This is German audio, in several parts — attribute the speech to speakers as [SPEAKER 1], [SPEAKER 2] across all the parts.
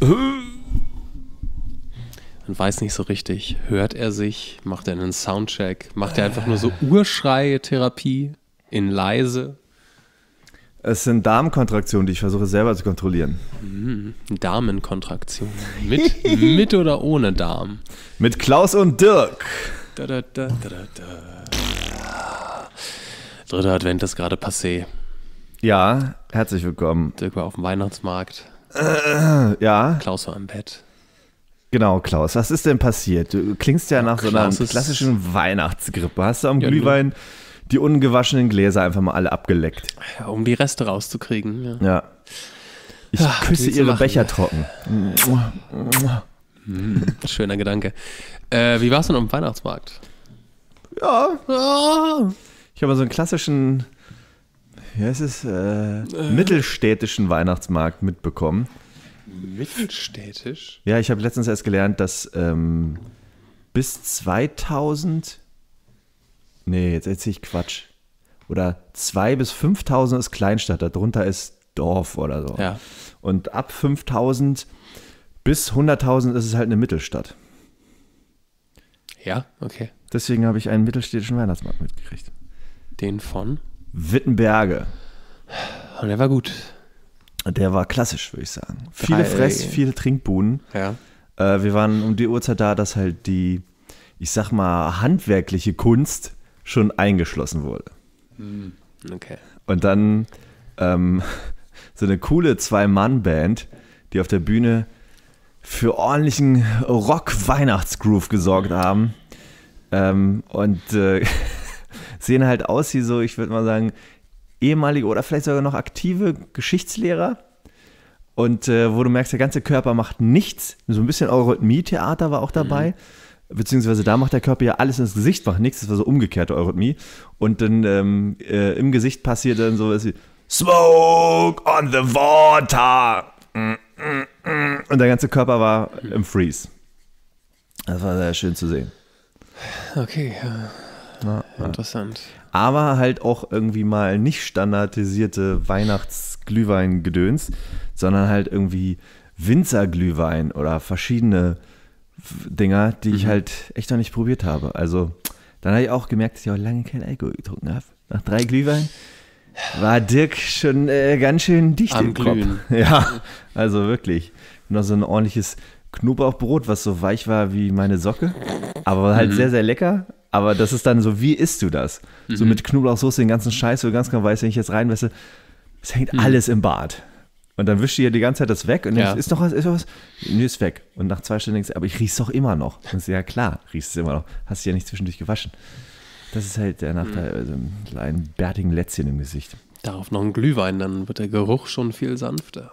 [SPEAKER 1] Man weiß nicht so richtig, hört er sich, macht er einen Soundcheck, macht er einfach nur so Urschreie-Therapie in leise.
[SPEAKER 2] Es sind Darmkontraktionen, die ich versuche selber zu kontrollieren.
[SPEAKER 1] Mm, Damenkontraktionen. Mit, mit oder ohne Darm? Mit Klaus und Dirk. Da, da, da, Dritter Advent ist gerade passé. Ja, herzlich willkommen. Dirk war auf dem Weihnachtsmarkt. Äh,
[SPEAKER 2] ja. Klaus war im Bett. Genau, Klaus. Was ist denn passiert? Du klingst ja nach Klaus so einer klassischen Weihnachtsgrippe. Hast du am ja, Glühwein die ungewaschenen Gläser einfach mal alle abgeleckt?
[SPEAKER 1] Ja, um die Reste rauszukriegen.
[SPEAKER 2] Ja. ja. Ich Ach, küsse ihre machen. Becher trocken.
[SPEAKER 1] Hm, schöner Gedanke. Äh, wie war es denn am Weihnachtsmarkt?
[SPEAKER 2] Ja. Ah. Ich habe so einen klassischen wie heißt es, äh, äh. mittelstädtischen Weihnachtsmarkt mitbekommen.
[SPEAKER 1] Mittelstädtisch?
[SPEAKER 2] Ja, ich habe letztens erst gelernt, dass ähm, bis 2000, nee, jetzt erzähle ich Quatsch, oder 2 bis 5000 ist Kleinstadt, darunter ist Dorf oder so. Ja. Und ab 5000 bis 100.000 ist es halt eine Mittelstadt. Ja, okay. Deswegen habe ich einen mittelstädtischen Weihnachtsmarkt mitgekriegt. Den von? Wittenberge. Und der war gut. Der war klassisch, würde ich sagen. Viele Fress, viele Trinkbuden. Ja. Äh, wir waren um die Uhrzeit da, dass halt die, ich sag mal, handwerkliche Kunst schon eingeschlossen wurde.
[SPEAKER 1] Hm, okay.
[SPEAKER 2] Und dann ähm, so eine coole Zwei-Mann-Band, die auf der Bühne für ordentlichen Rock-Weihnachtsgroove gesorgt haben. Ähm, und äh, sehen halt aus wie so, ich würde mal sagen, ehemalige oder vielleicht sogar noch aktive Geschichtslehrer. Und äh, wo du merkst, der ganze Körper macht nichts. So ein bisschen Eurythmie-Theater war auch dabei. Mhm. Beziehungsweise da macht der Körper ja alles ins Gesicht, macht nichts. Das war so umgekehrte Eurythmie. Und dann ähm, äh, im Gesicht passiert dann so was wie Smoke on the water. Mm, mm, mm. Und der ganze Körper war im Freeze. Das war sehr schön zu sehen.
[SPEAKER 1] Okay, ja, Interessant.
[SPEAKER 2] Aber halt auch irgendwie mal nicht standardisierte Weihnachtsglühwein-Gedöns, sondern halt irgendwie Winzerglühwein oder verschiedene Dinger, die ich mhm. halt echt noch nicht probiert habe. Also dann habe ich auch gemerkt, dass ich auch lange kein Alkohol getrunken habe. Nach drei Glühwein war Dirk schon äh, ganz schön dicht Am im Glühen. Kopf. Ja, also wirklich. Noch so ein ordentliches Knoblauchbrot, was so weich war wie meine Socke, aber halt mhm. sehr, sehr lecker. Aber das ist dann so, wie isst du das? Mhm. So mit Knoblauchsoße, den ganzen Scheiß, so ganz genau weißt, wenn ich jetzt reinwesse, es hängt mhm. alles im Bad. Und dann wischst du ihr die ganze Zeit das weg und ja. ist doch was, ist doch was? Nö, ist weg. Und nach zwei Stunden denkst du, aber ich riech's doch immer noch. Und ist ja klar, riechst es immer noch. Hast du ja nicht zwischendurch gewaschen. Das ist halt der Nachteil, mhm. also einem kleinen bärtigen Lätzchen im Gesicht.
[SPEAKER 1] Darauf noch ein Glühwein, dann wird der Geruch schon viel sanfter.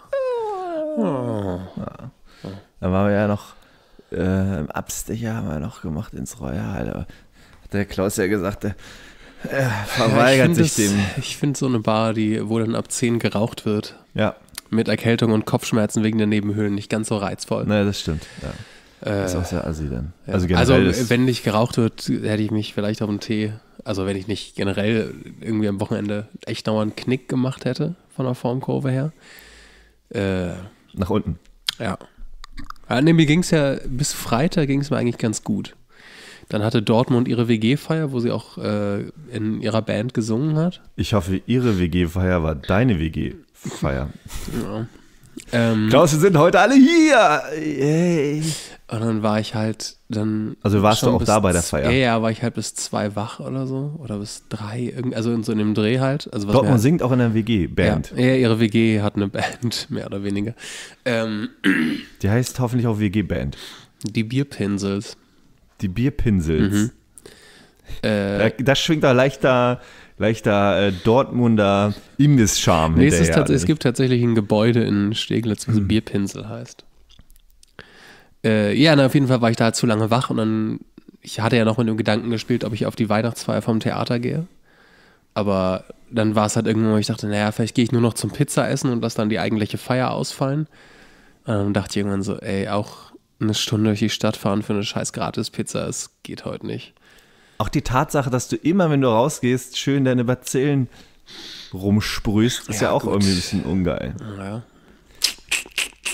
[SPEAKER 1] Oh. Ah. Ja. Ah. Ah. Dann waren wir ja noch äh, im Abstecher haben wir noch gemacht ins Royal der Klaus ja gesagt, der äh, verweigert ja, sich das, dem. Ich finde so eine Bar, die, wo dann ab 10 geraucht wird. Ja. Mit Erkältung und Kopfschmerzen wegen der Nebenhöhlen nicht ganz so reizvoll. Naja, das stimmt. Ja. Äh, das ist auch sehr assi dann. Ja. Also, also wenn nicht geraucht wird, hätte ich mich vielleicht auf einen Tee, also wenn ich nicht generell irgendwie am Wochenende echt dauernd einen Knick gemacht hätte, von der Formkurve her. Äh, Nach unten. Ja. Ah, nee, mir ging es ja, bis Freitag ging es mir eigentlich ganz gut. Dann hatte Dortmund ihre WG-Feier, wo sie auch äh, in ihrer Band gesungen hat. Ich hoffe, ihre WG-Feier war deine
[SPEAKER 2] WG-Feier.
[SPEAKER 1] Ja. Ähm, Klaus, wir sind heute alle hier! Yay. Und dann war ich halt dann. Also warst du auch da bei der Feier? Ja, war ich halt bis zwei wach oder so. Oder bis drei, also in so einem Dreh halt. Also Dortmund halt, singt auch in einer WG-Band. Ja, ja, ihre WG hat eine Band, mehr oder weniger. Ähm, die heißt hoffentlich auch WG-Band. Die Bierpinsels. Die Bierpinsels. Mhm.
[SPEAKER 2] Äh, da, da, schwingt da leichter, leichter äh, Dortmunder Imbiss-Charme nee, es, hinterher, es gibt
[SPEAKER 1] tatsächlich ein Gebäude in Steglitz, was mhm. Bierpinsel heißt. Äh, ja, na, auf jeden Fall war ich da zu lange wach und dann, ich hatte ja noch mit dem Gedanken gespielt, ob ich auf die Weihnachtsfeier vom Theater gehe. Aber dann war es halt irgendwann, wo ich dachte, naja, vielleicht gehe ich nur noch zum Pizza essen und lasse dann die eigentliche Feier ausfallen. Und dann dachte ich irgendwann so, ey, auch eine Stunde durch die Stadt fahren für eine scheiß Gratis-Pizza, es geht heute nicht. Auch die Tatsache, dass du immer, wenn du rausgehst, schön deine Bazillen
[SPEAKER 2] rumsprühst, ist ja, ja auch gut. irgendwie ein bisschen ungeil. Ja.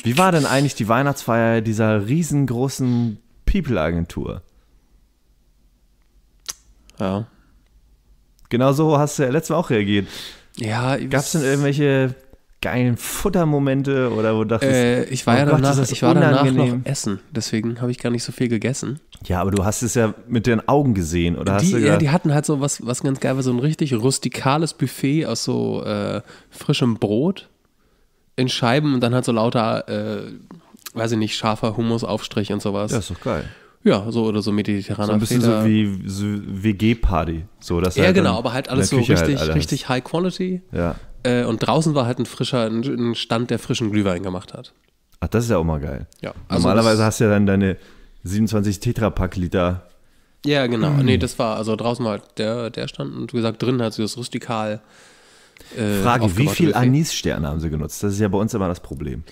[SPEAKER 2] Wie war denn eigentlich die Weihnachtsfeier dieser riesengroßen People-Agentur? Ja. Genau so hast du ja letztes Mal auch reagiert. Ja, Gab es denn irgendwelche geilen Futtermomente oder wo dachtest äh, Ich war oh ja Gott, danach, ich war danach noch
[SPEAKER 1] essen, deswegen habe ich gar nicht so viel gegessen. Ja, aber du hast es ja mit den
[SPEAKER 2] Augen gesehen, oder? Die, ja, die
[SPEAKER 1] hatten halt so was, was ganz geil war, so ein richtig rustikales Buffet aus so äh, frischem Brot in Scheiben und dann halt so lauter, äh, weiß ich nicht, scharfer Humusaufstrich und sowas. Ja, ist doch geil. Ja, so oder so mediterraner So ein bisschen Feder. so
[SPEAKER 2] wie so WG-Party. So, ja, halt genau, aber halt alles so Küche halt richtig, halt alles. richtig
[SPEAKER 1] High Quality. Ja. Äh, und draußen war halt ein frischer, ein Stand, der frischen Glühwein gemacht hat. Ach, das ist ja auch mal
[SPEAKER 2] geil. Ja, also Normalerweise hast du ja dann deine 27 Tetrapack-Liter.
[SPEAKER 1] Ja, genau. Mhm. Nee, das war, also draußen war halt der, der Stand und wie gesagt, drin hat sie das rustikal. Äh, Frage, wie viel
[SPEAKER 2] Anissterne haben sie genutzt? Das ist ja bei uns immer das Problem.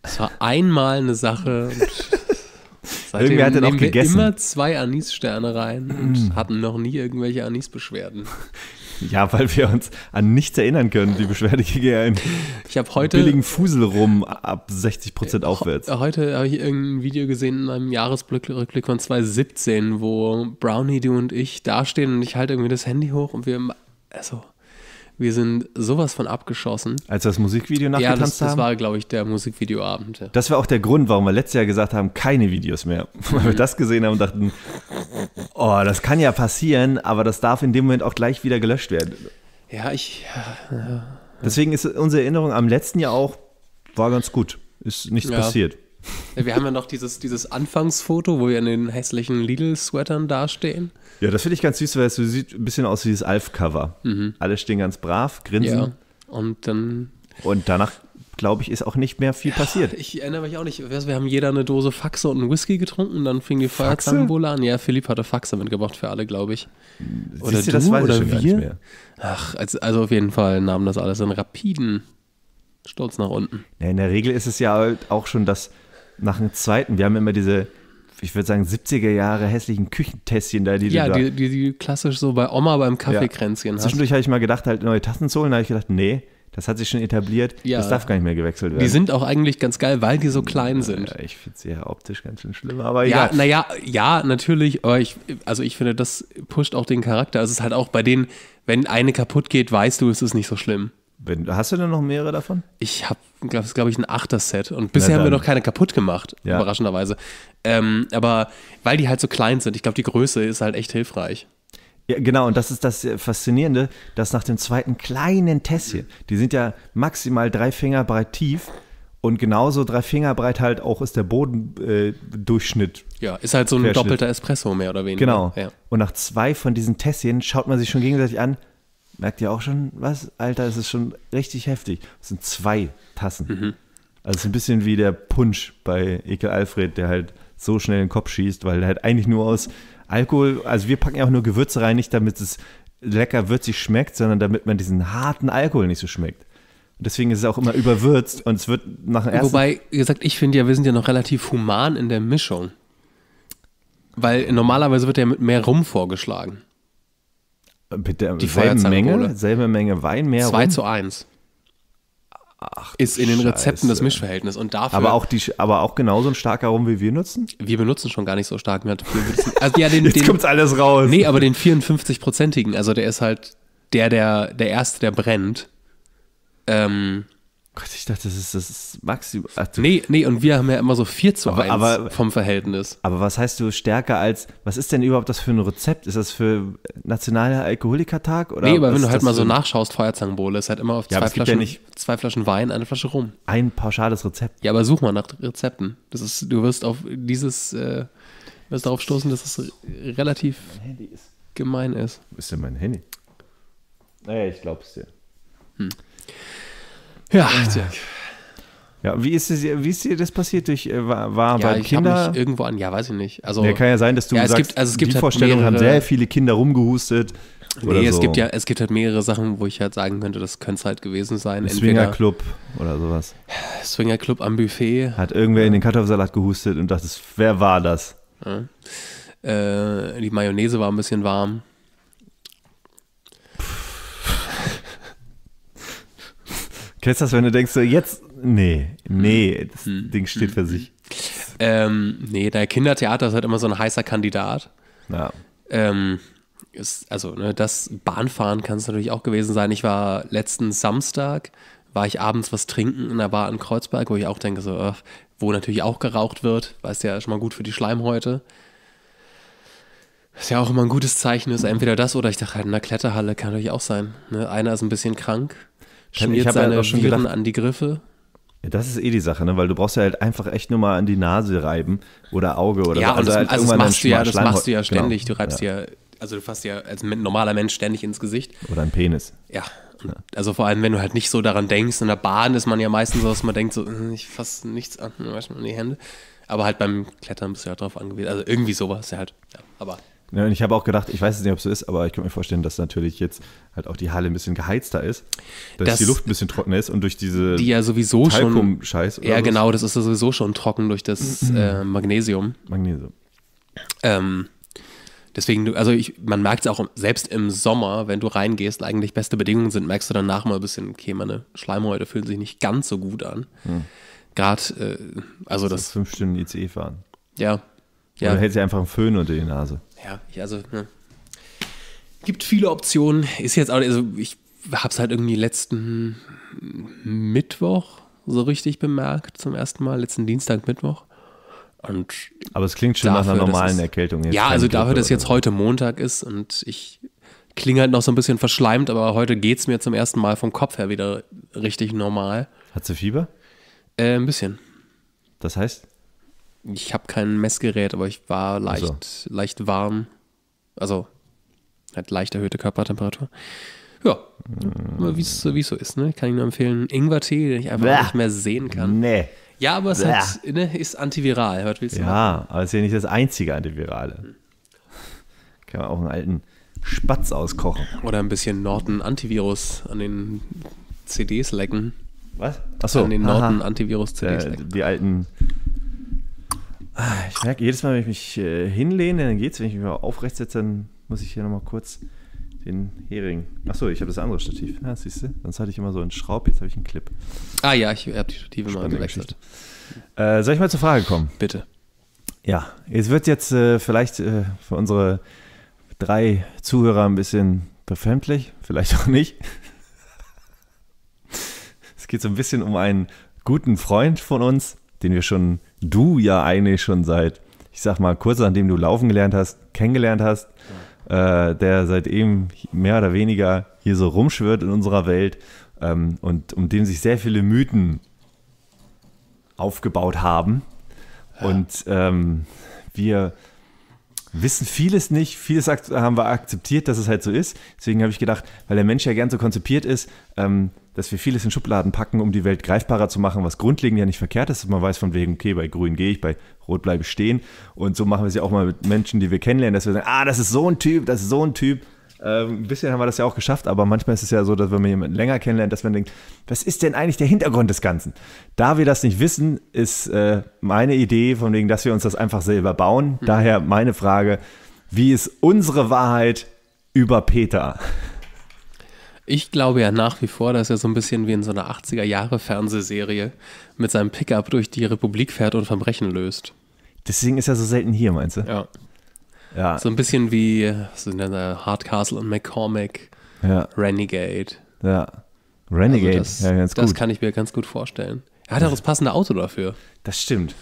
[SPEAKER 1] Das war einmal eine Sache. Irgendwer hat den auch gegessen. Wir immer zwei Anissterne rein und mm. hatten noch nie irgendwelche Anisbeschwerden. Ja, weil wir
[SPEAKER 2] uns an nichts erinnern können, die Beschwerde GGN. Ich habe heute. Billigen Fusel rum ab 60 Prozent aufwärts.
[SPEAKER 1] Heute habe ich irgendein Video gesehen in einem Jahresrückblick von 2017, wo Brownie, du und ich dastehen und ich halte irgendwie das Handy hoch und wir. Also, wir sind sowas von abgeschossen. Als das Musikvideo nachgetanzt ja, das, das das war, glaube ich, der Musikvideoabend. Ja.
[SPEAKER 2] Das war auch der Grund, warum wir letztes Jahr gesagt haben, keine Videos mehr. Weil wir mhm. das gesehen haben und dachten, oh, das kann ja passieren, aber das darf in dem Moment auch gleich wieder gelöscht werden.
[SPEAKER 1] Ja, ich... Ja,
[SPEAKER 2] Deswegen ist unsere Erinnerung am letzten Jahr auch, war ganz gut. Ist nichts passiert.
[SPEAKER 1] Wir haben ja noch dieses, dieses Anfangsfoto, wo wir in den hässlichen Lidl-Sweatern dastehen.
[SPEAKER 2] Ja, das finde ich ganz süß, weil es sieht ein bisschen aus wie dieses Alf-Cover. Mhm. Alle stehen ganz brav, grinsen. Ja.
[SPEAKER 1] Und dann. Und danach, glaube ich, ist auch nicht mehr viel ja, passiert. Ich erinnere mich auch nicht. Wir haben jeder eine Dose Faxe und einen Whisky getrunken dann fing die Feuerzangenbowle an. Ja, Philipp hatte Faxe mitgebracht für alle, glaube ich. Oder Siehst du, das weiß oder ich schon wir? mehr. Ach, also, also auf jeden Fall nahm das alles einen rapiden Sturz nach unten. in der Regel ist es ja auch schon das
[SPEAKER 2] nach dem zweiten. Wir haben immer diese ich würde sagen, 70er Jahre hässlichen Küchentässchen da, die ja, du da, die, die, die klassisch so bei Oma beim Kaffeekränzchen ja. Zwischendurch habe ich mal gedacht, halt neue Tassen zu holen. da habe ich gedacht,
[SPEAKER 1] nee, das hat sich schon etabliert, ja. das darf gar nicht mehr gewechselt werden. Die sind auch eigentlich ganz geil, weil die so hm, klein sind. Ja, ich finde sie ja optisch ganz schön schlimm, aber ja. Ja, naja, ja, natürlich, aber ich, also ich finde, das pusht auch den Charakter. Also es ist halt auch bei denen, wenn eine kaputt geht, weißt du, es ist nicht so schlimm. Wenn, hast du denn noch mehrere davon? Ich habe, glaube glaub ich, ein Achter-Set und bisher haben wir noch keine kaputt gemacht, ja. überraschenderweise. Ähm, aber weil die halt so klein sind, ich glaube, die Größe ist halt echt hilfreich. Ja, genau, und das ist das Faszinierende, dass nach dem zweiten kleinen Test hier,
[SPEAKER 2] die sind ja maximal drei Finger breit tief und genauso drei Finger breit halt auch ist der Bodendurchschnitt. Äh, ja, ist halt so ein doppelter
[SPEAKER 1] Espresso mehr oder weniger. Genau. Ja.
[SPEAKER 2] Und nach zwei von diesen Tässchen schaut man sich schon gegenseitig an, merkt ihr auch schon, was? Alter, es ist schon richtig heftig. Es sind zwei Tassen. Mhm. Also es ist ein bisschen wie der Punsch bei Ekel Alfred, der halt so schnell in den Kopf schießt, weil er halt eigentlich nur aus Alkohol, also wir packen ja auch nur Gewürze rein, nicht damit es lecker würzig schmeckt, sondern damit man diesen harten Alkohol nicht so
[SPEAKER 1] schmeckt. Und deswegen ist es auch immer überwürzt und es wird nach dem ersten. Wobei, gesagt, ich finde ja, wir sind ja noch relativ human in der Mischung. Weil normalerweise wird ja mit mehr Rum vorgeschlagen.
[SPEAKER 2] Bitte, die selbe Menge,
[SPEAKER 1] selbe Menge Wein, mehr 2 zu 1. Ach, ist in den Scheiße. Rezepten das Mischverhältnis und dafür. Aber auch, die, aber auch genauso ein starker Rum, wie wir nutzen? Wir benutzen schon gar nicht so stark. Mehr. Also, ja, den, Jetzt kommt kommt's alles raus. Nee, aber den 54-prozentigen, also der ist halt der, der, der erste, der brennt. Ähm, Gott, ich dachte, das ist das Maximum. nee, nee, und wir haben ja immer so
[SPEAKER 2] 4 zu 1 aber, vom Verhältnis. Aber was heißt du stärker als, was ist denn überhaupt das für ein Rezept?
[SPEAKER 1] Ist das für nationaler Alkoholikertag? Oder nee, aber wenn du halt mal so nachschaust, Feuerzangenbowle, ist halt immer auf ja, zwei, Flaschen, ja nicht zwei Flaschen Wein, eine Flasche Rum. Ein pauschales Rezept. Ja, aber such mal nach Rezepten. Das ist, du wirst auf dieses, äh, wirst darauf stoßen, dass es relativ ist. gemein ist. Wo ist denn mein Handy?
[SPEAKER 2] Naja, ich glaub's dir. Hm. Ja, Jack. Ja, wie ist, es, wie ist dir das passiert? Durch, äh,
[SPEAKER 1] war war ja, bei Kinder irgendwo an, ja, weiß ich nicht. Also, ja, kann ja sein, dass du ja, sagst, gibt, also die halt Vorstellung mehrere, haben sehr viele Kinder rumgehustet. Nee, es so. gibt ja, es gibt halt mehrere Sachen, wo ich halt sagen könnte, das könnte es halt gewesen sein. Swinger Club oder sowas. Swinger Club am Buffet. Hat irgendwer in den Kartoffelsalat gehustet und dachte, wer war das? Äh, die Mayonnaise war ein bisschen warm. Kennst du das, wenn du denkst, so jetzt, nee, nee, hm. das hm. Ding steht hm. für sich. Ähm, nee, der Kindertheater ist halt immer so ein heißer Kandidat. Ja. Ähm, ist, also, ne, das Bahnfahren kann es natürlich auch gewesen sein. Ich war letzten Samstag, war ich abends was trinken in der Bar in Kreuzberg, wo ich auch denke, so, äh, wo natürlich auch geraucht wird, weil es ja schon mal gut für die Schleimhäute. Was ja auch immer ein gutes Zeichen ist, entweder das oder ich dachte halt, in der Kletterhalle kann natürlich auch sein. Ne? Einer ist ein bisschen krank, ich habe ja schon Viren
[SPEAKER 2] an die Griffe. Ja, das ist eh die Sache, ne? weil du brauchst ja halt einfach echt nur mal an die Nase reiben oder Auge oder ja, so. Also, das, halt also das, machst du ja, das machst du ja genau, ständig. Genau. Du reibst ja.
[SPEAKER 1] ja, also du fasst ja als normaler Mensch ständig ins Gesicht. Oder ein Penis. Ja. Also vor allem, wenn du halt nicht so daran denkst, in der Bahn ist man ja meistens so, dass man denkt, so, hm, ich fasse nichts an, weißt du, mir die Hände. Aber halt beim Klettern bist du ja halt drauf angewiesen. Also irgendwie sowas ja halt. Ja, aber
[SPEAKER 2] ja, ne, und ich habe auch gedacht, ich weiß es nicht, ob es so ist, aber ich kann mir vorstellen, dass natürlich jetzt halt auch die Halle ein bisschen geheizter ist, dass das, die Luft ein bisschen trockener ist und durch diese die ja sowieso schon Scheiß ja was. genau, das
[SPEAKER 1] ist ja sowieso schon trocken durch das mhm. äh, Magnesium. Magnesium. Ähm, deswegen, also ich, man merkt es auch selbst im Sommer, wenn du reingehst, eigentlich beste Bedingungen sind, merkst du danach mal ein bisschen, okay, meine Schleimhäute fühlen sich nicht ganz so gut an. Hm. Gerade, äh, also das. das fünf Stunden ICE fahren. Ja. ja. Oder hältst ja einfach einen Föhn unter die Nase ja, ich, also, ne. Gibt viele Optionen. Ist jetzt auch, also ich hab's halt irgendwie letzten Mittwoch so richtig bemerkt, zum ersten Mal, letzten Dienstag, Mittwoch. Und
[SPEAKER 2] Aber es klingt schon dafür, nach einer normalen es, Erkältung. Jetzt ja, also Grippe dafür, dass jetzt
[SPEAKER 1] heute Montag ist und ich klinge halt noch so ein bisschen verschleimt, aber heute geht es mir zum ersten Mal vom Kopf her wieder richtig normal. Hat sie Fieber? Äh, ein bisschen. Das heißt? Ich habe kein Messgerät, aber ich war leicht, also. leicht warm. Also hat leicht erhöhte Körpertemperatur. Ja, mhm. wie es so ist, ne? Kann ich nur empfehlen. Ingwer-Tee, den ich einfach Bäh. nicht mehr sehen kann. Nee. Ja, aber es hat, ne, ist antiviral. Hört, willst
[SPEAKER 2] du ja, machen? aber es ist ja nicht das einzige Antivirale. Hm. Kann man auch einen
[SPEAKER 1] alten Spatz auskochen. Oder ein bisschen Norton Antivirus an den CDs lecken. Was? Achso. An den Norton Antivirus CDs lecken. Die alten
[SPEAKER 2] Ah, ich merke jedes Mal, wenn ich mich äh, hinlehne, dann geht's. Wenn ich mich mal aufrecht setze, dann muss ich hier nochmal kurz den Hering. Achso, ich habe das andere Stativ. Ja, siehst du? Sonst hatte ich immer so einen Schraub, jetzt habe ich einen Clip. Ah ja, ich habe die Stative Spannende mal gewechselt. Äh, soll ich mal zur Frage kommen? Bitte. Ja, es wird jetzt äh, vielleicht äh, für unsere drei Zuhörer ein bisschen befremdlich, vielleicht auch nicht. es geht so ein bisschen um einen guten Freund von uns, den wir schon du ja eigentlich schon seit, ich sag mal, kurz nachdem du laufen gelernt hast, kennengelernt hast, äh, der seitdem mehr oder weniger hier so rumschwirrt in unserer Welt ähm, und um dem sich sehr viele Mythen aufgebaut haben. Ja. Und ähm, wir wissen vieles nicht, vieles haben wir akzeptiert, dass es halt so ist. Deswegen habe ich gedacht, weil der Mensch ja gern so konzipiert ist, ähm, dass wir vieles in Schubladen packen, um die Welt greifbarer zu machen, was grundlegend ja nicht verkehrt ist. Man weiß von wegen, okay, bei Grün gehe ich, bei Rot bleibe ich stehen. Und so machen wir es ja auch mal mit Menschen, die wir kennenlernen, dass wir sagen, ah, das ist so ein Typ, das ist so ein Typ. Ähm, ein bisschen haben wir das ja auch geschafft, aber manchmal ist es ja so, dass wenn man jemanden länger kennenlernt, dass man denkt, was ist denn eigentlich der Hintergrund des Ganzen? Da wir das nicht wissen, ist äh, meine Idee von wegen, dass wir uns das einfach selber bauen. Mhm. Daher meine Frage, wie ist unsere
[SPEAKER 1] Wahrheit über Peter? Ich glaube ja nach wie vor, dass er so ein bisschen wie in so einer 80er-Jahre-Fernsehserie mit seinem Pickup durch die Republik fährt und Verbrechen löst. Deswegen ist er so selten hier, meinst du? Ja. ja. So ein bisschen wie so eine Hardcastle und McCormick, ja. Renegade.
[SPEAKER 2] Ja. Renegade, also das, ja, ganz gut. Das kann
[SPEAKER 1] ich mir ganz gut vorstellen. Er hat auch das passende Auto dafür. Das stimmt.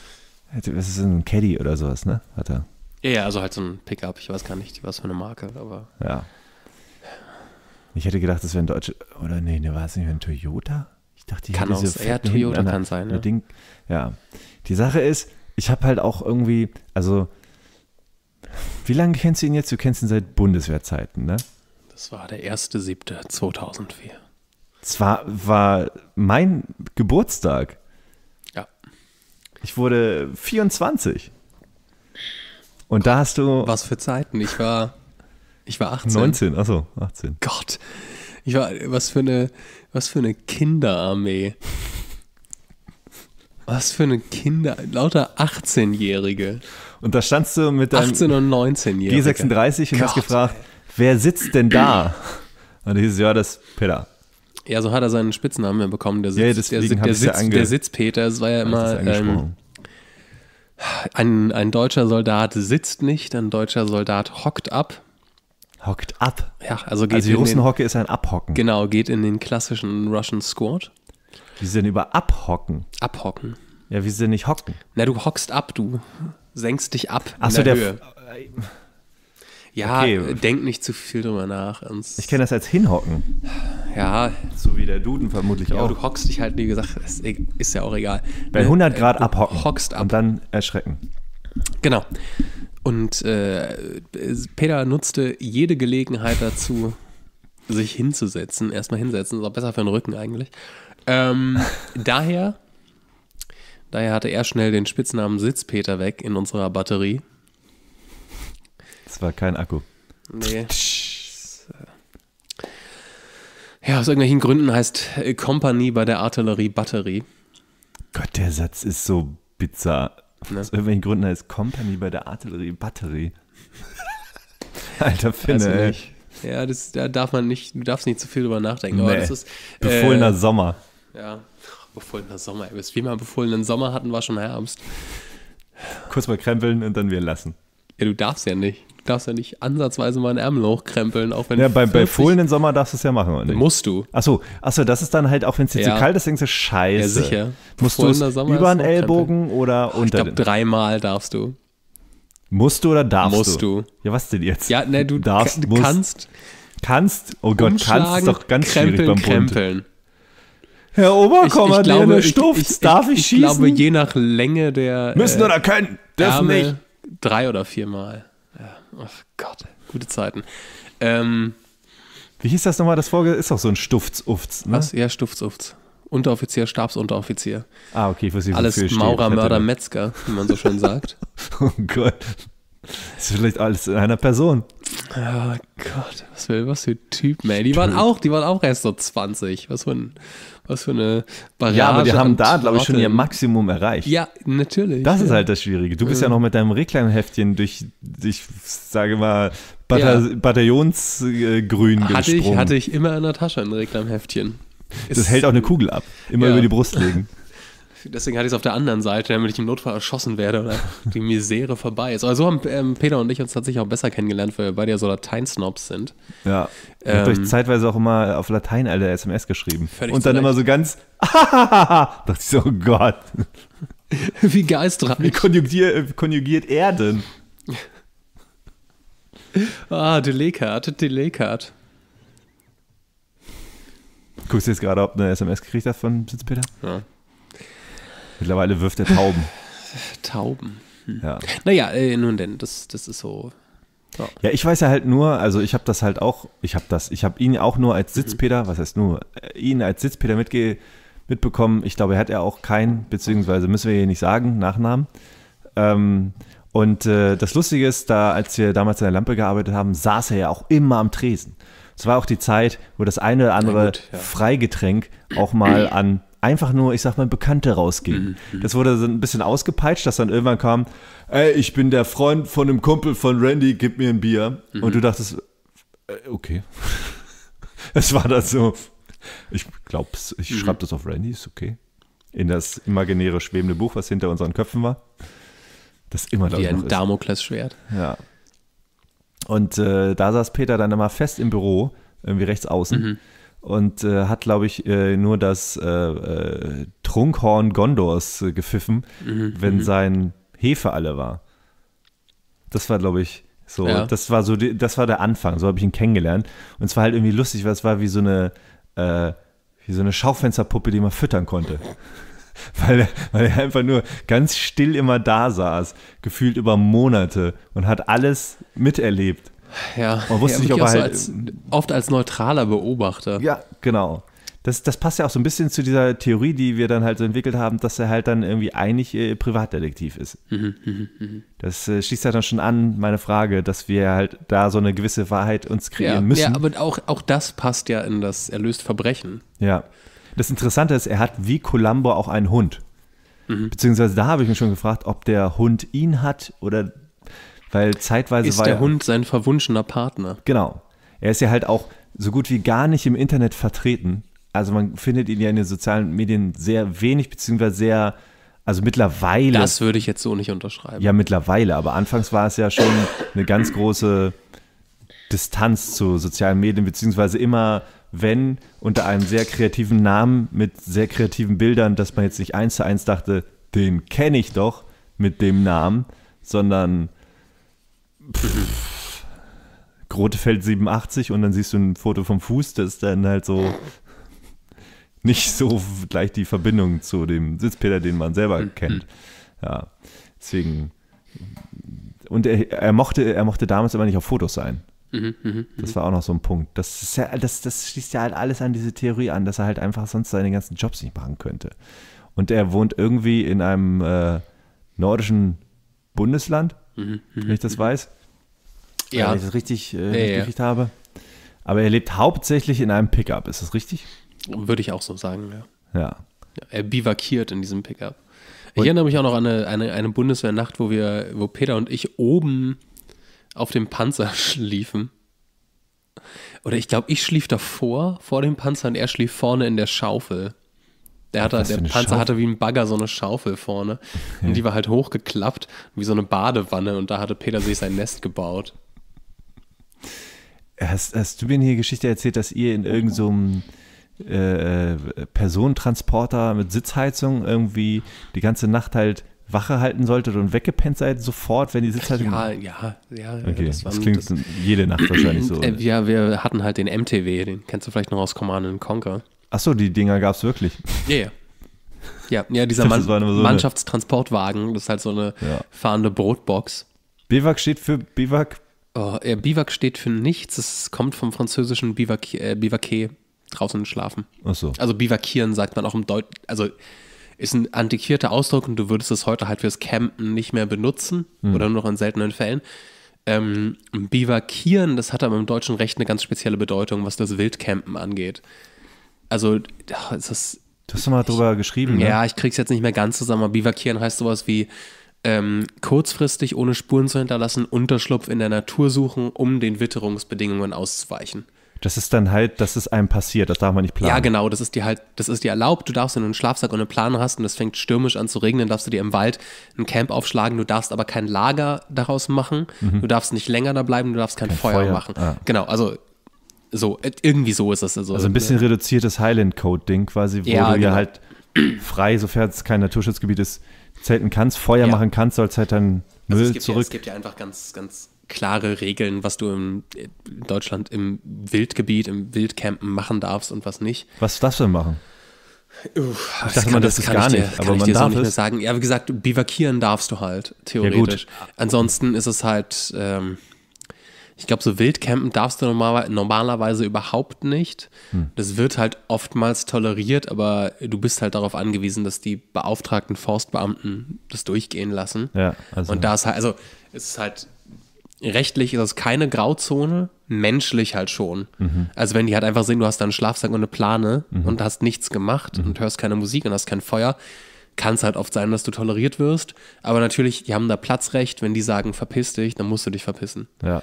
[SPEAKER 2] Also, das ist ein Caddy oder sowas, ne? Hat er.
[SPEAKER 1] Ja, also halt so ein Pickup. Ich weiß gar nicht, was für eine Marke, aber.
[SPEAKER 2] Ja. Ich hätte gedacht, das wäre ein deutsche oder nee, ne, war es nicht ein Toyota? Ich dachte, ich kann diese auch, ja, Toyota einer, kann sein. Ne? Ding. Ja, die Sache ist, ich habe halt auch irgendwie, also wie lange kennst du ihn jetzt? Du kennst ihn seit Bundeswehrzeiten, ne?
[SPEAKER 1] Das war der 1.7.2004.
[SPEAKER 2] Zwar war mein Geburtstag. Ja. Ich wurde 24. Und da hast du. Was für Zeiten. Ich war ich war 18. 19, achso, 18.
[SPEAKER 1] Gott. Ich war, was für eine, was für eine Kinderarmee. Was für eine Kinder, lauter 18-Jährige. Und da standst du mit deinem 18- und 19-Jährigen. G36 und Gott. hast gefragt, wer sitzt denn da? Und hieß ja, das Peter. Ja, so hat er seinen Spitznamen bekommen, der Sitz, ja, der, der, Sitz, ja der Sitzpeter, es war ja immer, ähm, ein, ein deutscher Soldat sitzt nicht, ein deutscher Soldat hockt ab.
[SPEAKER 2] Hockt ab. Ja,
[SPEAKER 1] also geht. Also die Russenhocke ist ein Abhocken. Genau, geht in den klassischen Russian Squad. Wie sind über Abhocken? Abhocken. Ja, wie sind nicht hocken? Na, du hockst ab, du senkst dich ab. Achso, der. der ja, okay. denk nicht zu viel drüber nach. Und's ich kenne das als Hinhocken. Ja. So wie der Duden vermutlich ja, auch. Du hockst dich halt, wie gesagt, ist, e- ist ja auch egal. Bei 100 ne, äh, Grad ne, abhocken.
[SPEAKER 2] Hockst ab. Und dann erschrecken.
[SPEAKER 1] Genau. Und äh, Peter nutzte jede Gelegenheit dazu, sich hinzusetzen. Erstmal hinsetzen, ist auch besser für den Rücken eigentlich. Ähm, daher, daher hatte er schnell den Spitznamen Sitzpeter weg in unserer Batterie. Das war kein Akku. Nee. Ja, aus irgendwelchen Gründen heißt äh, Company bei der Artillerie Batterie. Gott, der Satz ist so bizarr.
[SPEAKER 2] Ne? Aus irgendwelchen Gründen heißt Company bei der Artillerie Batterie. Alter Finne, also ey.
[SPEAKER 1] Ja, das, da darf man nicht, du darfst nicht zu viel drüber nachdenken. Nee. Aber das ist, äh, befohlener Sommer. Ja, befohlener Sommer. Ey. Bis wir mal befohlenen Sommer hatten, war schon Herbst. Kurz mal krempeln und dann wir lassen. Ja, du darfst ja nicht darfst ja nicht ansatzweise mal einen Ärmel hochkrempeln, auch wenn Ja, bei, bei fohlenden
[SPEAKER 2] Sommer darfst du es ja machen, oder nicht? Musst du. Achso, achso, das ist dann halt, auch wenn es dir ja. zu kalt ist, denkst du, scheiße. Ja, sicher. Musst du über den Ellbogen oder unter Ich glaube, dreimal darfst du. Musst du oder darfst musst du? Musst du. Ja, was denn jetzt? Ja, ne, du darfst, musst,
[SPEAKER 1] kannst. Kannst, oh Gott, kannst ist doch ganz krempeln, schwierig beim Bund. Krempeln.
[SPEAKER 2] Herr Oberkommandierende Stufts, darf ich, ich, ich schießen? Ich glaube, je
[SPEAKER 1] nach Länge der. Müssen äh, oder können, dürfen Ärmel nicht. Drei oder viermal. Ach Gott, gute Zeiten. Ähm, Wie hieß das nochmal? Das Vorge ist auch so ein Stufts-Ufts, ne? Was? Ja, Stufts-Ufts. Unteroffizier, Stabsunteroffizier. Ah, okay, ich weiß nicht, Alles Maurer, Mörder, Metzger, wie man so schön sagt. oh Gott. Das ist vielleicht alles in einer Person. Oh Gott, was für, was für ein Typ, man. Die waren auch, die waren auch erst so 20. Was für ein was für eine Barriere. Ja, aber die haben da, glaube ich, schon ihr Maximum erreicht. Ja, natürlich. Das ja. ist halt das Schwierige. Du bist ja noch
[SPEAKER 2] mit deinem Reklamheftchen durch, ich sage mal, Bata ja. Bataillonsgrün hatte gesprungen. Ich, hatte
[SPEAKER 1] ich immer in der Tasche ein Reklamheftchen. Das ist hält auch eine Kugel
[SPEAKER 2] ab. Immer ja. über die Brust legen.
[SPEAKER 1] Deswegen hatte ich es auf der anderen Seite, damit ich im Notfall erschossen werde oder die Misere vorbei ist. Aber also so haben ähm, Peter und ich uns tatsächlich auch besser kennengelernt, weil wir beide ja so Lateinsnobs sind. Ja.
[SPEAKER 2] Ich ähm, habe euch zeitweise auch immer auf Latein alte SMS geschrieben. und dann zurecht. immer so ganz, dachte ich so, oh Gott. Wie geistreich. Wie
[SPEAKER 1] konjugiert, konjugiert er denn? ah, Delekat, Delekat.
[SPEAKER 2] Guckst du jetzt gerade, ob du eine SMS gekriegt hast von Sitzpeter? Ja. Mittlerweile wirft er Tauben. Tauben. Hm. Ja.
[SPEAKER 1] Naja, äh, nun denn, das, das ist so.
[SPEAKER 2] Ja. ja ich weiß ja halt nur, also ich habe das halt auch, ich habe das, ich habe ihn auch nur als mhm. Sitzpeter, mhm. was heißt nur, äh, ihn als Sitzpeter mitge mitbekommen. Ich glaube, er hat ja auch keinen, beziehungsweise müssen wir hier nicht sagen, Nachnamen. Ähm, und äh, das Lustige ist, da, als wir damals an der Lampe gearbeitet haben, saß er ja auch immer am Tresen. Es war auch die Zeit, wo das eine oder andere gut, ja. Freigetränk auch mal an einfach nur, ich sag mal, Bekannte rausgehen. Mhm, mhm. Das wurde so ein bisschen ausgepeitscht, dass dann irgendwann kam, ey, ich bin der Freund von einem Kumpel von Randy, gib mir ein Bier. Und du mhm. dachtest, äh, okay. Es war dann so, ich glaub's, ich schreibe das auf Randy, ist okay. In das imaginäre schwebende Buch, was hinter unseren Köpfen war. Das immer da Wie ein Damoklesschwert. Ja. Und äh, da saß Peter dann immer fest im Büro, irgendwie rechts außen. Mhm und äh, hat, glaube ich, äh, nur das äh, äh Trunkhorn Gondors äh, gepfiffen, mhm. wenn mhm. sein Hefe alle war. Das war, glaube ich, so. Ja. Das war so, die, das war der Anfang. So habe ich ihn kennengelernt. Und es war halt irgendwie lustig, weil es war wie so eine, äh, wie so eine Schaufensterpuppe, die man füttern konnte. weil, er, weil er einfach nur ganz still immer da saß, gefühlt über Monate und hat alles miterlebt. Ja, man wusste ja, nicht, ob er halt. Als, oft als neutraler Beobachter. Ja, genau. Das, das passt ja auch so ein bisschen zu dieser Theorie, die wir dann halt so entwickelt haben, dass er halt dann irgendwie einig äh, Privatdetektiv ist.
[SPEAKER 1] Mhm, mhm, mhm.
[SPEAKER 2] das äh, schließt ja dann schon an, meine Frage, dass wir halt da so eine gewisse Wahrheit uns kreieren ja, müssen. Ja,
[SPEAKER 1] aber auch, auch das passt ja in das Erlöst Verbrechen.
[SPEAKER 2] Ja. Das Interessante ist, er hat wie Columbo auch einen Hund. Mhm. Beziehungsweise da habe ich mich schon gefragt, ob der Hund ihn hat oder weil zeitweise ist war. Ist der ja, Hund sein verwunschener Partner. Genau. Er ist ja halt auch so gut wie gar nicht im Internet vertreten. Also man findet ihn ja in den sozialen Medien sehr wenig, beziehungsweise sehr, also mittlerweile. Das würde ich jetzt so nicht unterschreiben. Ja, mittlerweile, aber anfangs war es ja schon eine ganz große Distanz zu sozialen Medien, beziehungsweise immer, wenn unter einem sehr kreativen Namen mit sehr kreativen Bildern, dass man jetzt nicht eins zu eins dachte, den kenne ich doch mit dem Namen, sondern pff, Grotefeld 87 und dann siehst du ein Foto vom Fuß, das ist dann halt so nicht so gleich die Verbindung zu dem Sitzpeter, den man selber mhm. kennt. Ja, deswegen. Und er, er, mochte, er mochte damals aber nicht auf Fotos sein.
[SPEAKER 1] Mhm, mhm, das
[SPEAKER 2] war auch noch so ein Punkt. Das, ja, das, das schließt ja halt alles an diese Theorie an, dass er halt einfach sonst seine ganzen Jobs nicht machen könnte. Und er wohnt irgendwie in einem äh, nordischen Bundesland, wenn ich das weiß ja. wenn ich das richtig äh, ja, ja.
[SPEAKER 1] habe. Aber er lebt hauptsächlich in einem Pickup, ist das richtig? Würde ich auch so sagen, ja. Ja. Er bivakiert in diesem Pickup. Ich erinnere mich auch noch an eine, eine, eine Bundeswehrnacht, wo wir, wo Peter und ich oben auf dem Panzer schliefen. Oder ich glaube, ich schlief davor, vor dem Panzer und er schlief vorne in der Schaufel. Der, hatte, der Panzer Schaufel? hatte wie ein Bagger so eine Schaufel vorne. Okay. Und die war halt hochgeklappt, wie so eine Badewanne. Und da hatte Peter sich sein Nest gebaut.
[SPEAKER 2] Hast, hast du mir eine Geschichte erzählt, dass ihr in irgendeinem so äh, äh, Personentransporter mit Sitzheizung irgendwie die ganze Nacht halt Wache halten solltet und weggepennt seid, sofort, wenn die Sitzheizung. Ja, ja, ja. Okay. Das, das klingt das, jede Nacht wahrscheinlich so. Äh,
[SPEAKER 1] ja, wir hatten halt den MTW, den kennst du vielleicht noch aus Command Conquer.
[SPEAKER 2] Achso, die Dinger gab es wirklich.
[SPEAKER 1] Ja, ja. Ja, ja dieser Mann, so Mannschaftstransportwagen, das ist halt so eine ja. fahrende Brotbox. Biwak steht für Biwak Oh, äh, Biwak steht für nichts. Es kommt vom französischen Biwak, äh, Biwake, draußen schlafen. Ach so. Also Biwakieren sagt man auch im Deutschen. Also ist ein antiquierter Ausdruck und du würdest es heute halt fürs Campen nicht mehr benutzen hm. oder nur noch in seltenen Fällen. Ähm, Biwakieren, das hat aber im deutschen Recht eine ganz spezielle Bedeutung, was das Wildcampen angeht. Also, das ist. Du hast mal drüber geschrieben, ne? Ja, ich krieg's jetzt nicht mehr ganz zusammen. aber Biwakieren heißt sowas wie ähm, kurzfristig ohne Spuren zu hinterlassen, Unterschlupf in der Natur suchen, um den Witterungsbedingungen auszuweichen.
[SPEAKER 2] Das ist dann halt, das ist einem passiert, das darf man nicht planen. Ja,
[SPEAKER 1] genau, das ist dir halt, das ist dir erlaubt. Du darfst, wenn du einen Schlafsack und einen Plan hast und es fängt stürmisch an zu regnen, darfst du dir im Wald ein Camp aufschlagen. Du darfst aber kein Lager daraus machen. Mhm. Du darfst nicht länger da bleiben, du darfst kein, kein Feuer, Feuer, machen. Ah. Genau, also so, äh, irgendwie so ist das. Also, also ein ne? bisschen ne?
[SPEAKER 2] reduziertes Highland-Code-Ding quasi, wo ja, du genau. ja halt frei, sofern es kein Naturschutzgebiet ist, zelten kannst, Feuer ja. machen kannst,
[SPEAKER 1] sollst halt dann also Müll also es zurück. Ja, es gibt ja einfach ganz, ganz klare Regeln, was du in Deutschland im Wildgebiet, im Wildcampen machen darfst und was nicht. Was darfst du denn machen? Uff, ich dachte man, das, das ist gar dir, nicht, aber man darf so es. sagen. Ja, wie gesagt, bivakieren darfst du halt, theoretisch. Ja, Ansonsten ist es halt, ähm, ich glaube, so Wildcampen darfst du normal, normalerweise überhaupt nicht. Hm. Das wird halt oftmals toleriert, aber du bist halt darauf angewiesen, dass die beauftragten Forstbeamten das durchgehen lassen. Ja, also Und da ist halt, also es ist halt rechtlich ist das keine Grauzone, menschlich halt schon. Mhm. Also wenn die halt einfach sehen, du hast da einen Schlafsack und eine Plane mhm. und hast nichts gemacht mhm. und hörst keine Musik und hast kein Feuer, kann es halt oft sein, dass du toleriert wirst. Aber natürlich, die haben da Platzrecht, wenn die sagen, verpiss dich, dann musst du dich verpissen.
[SPEAKER 2] Ja.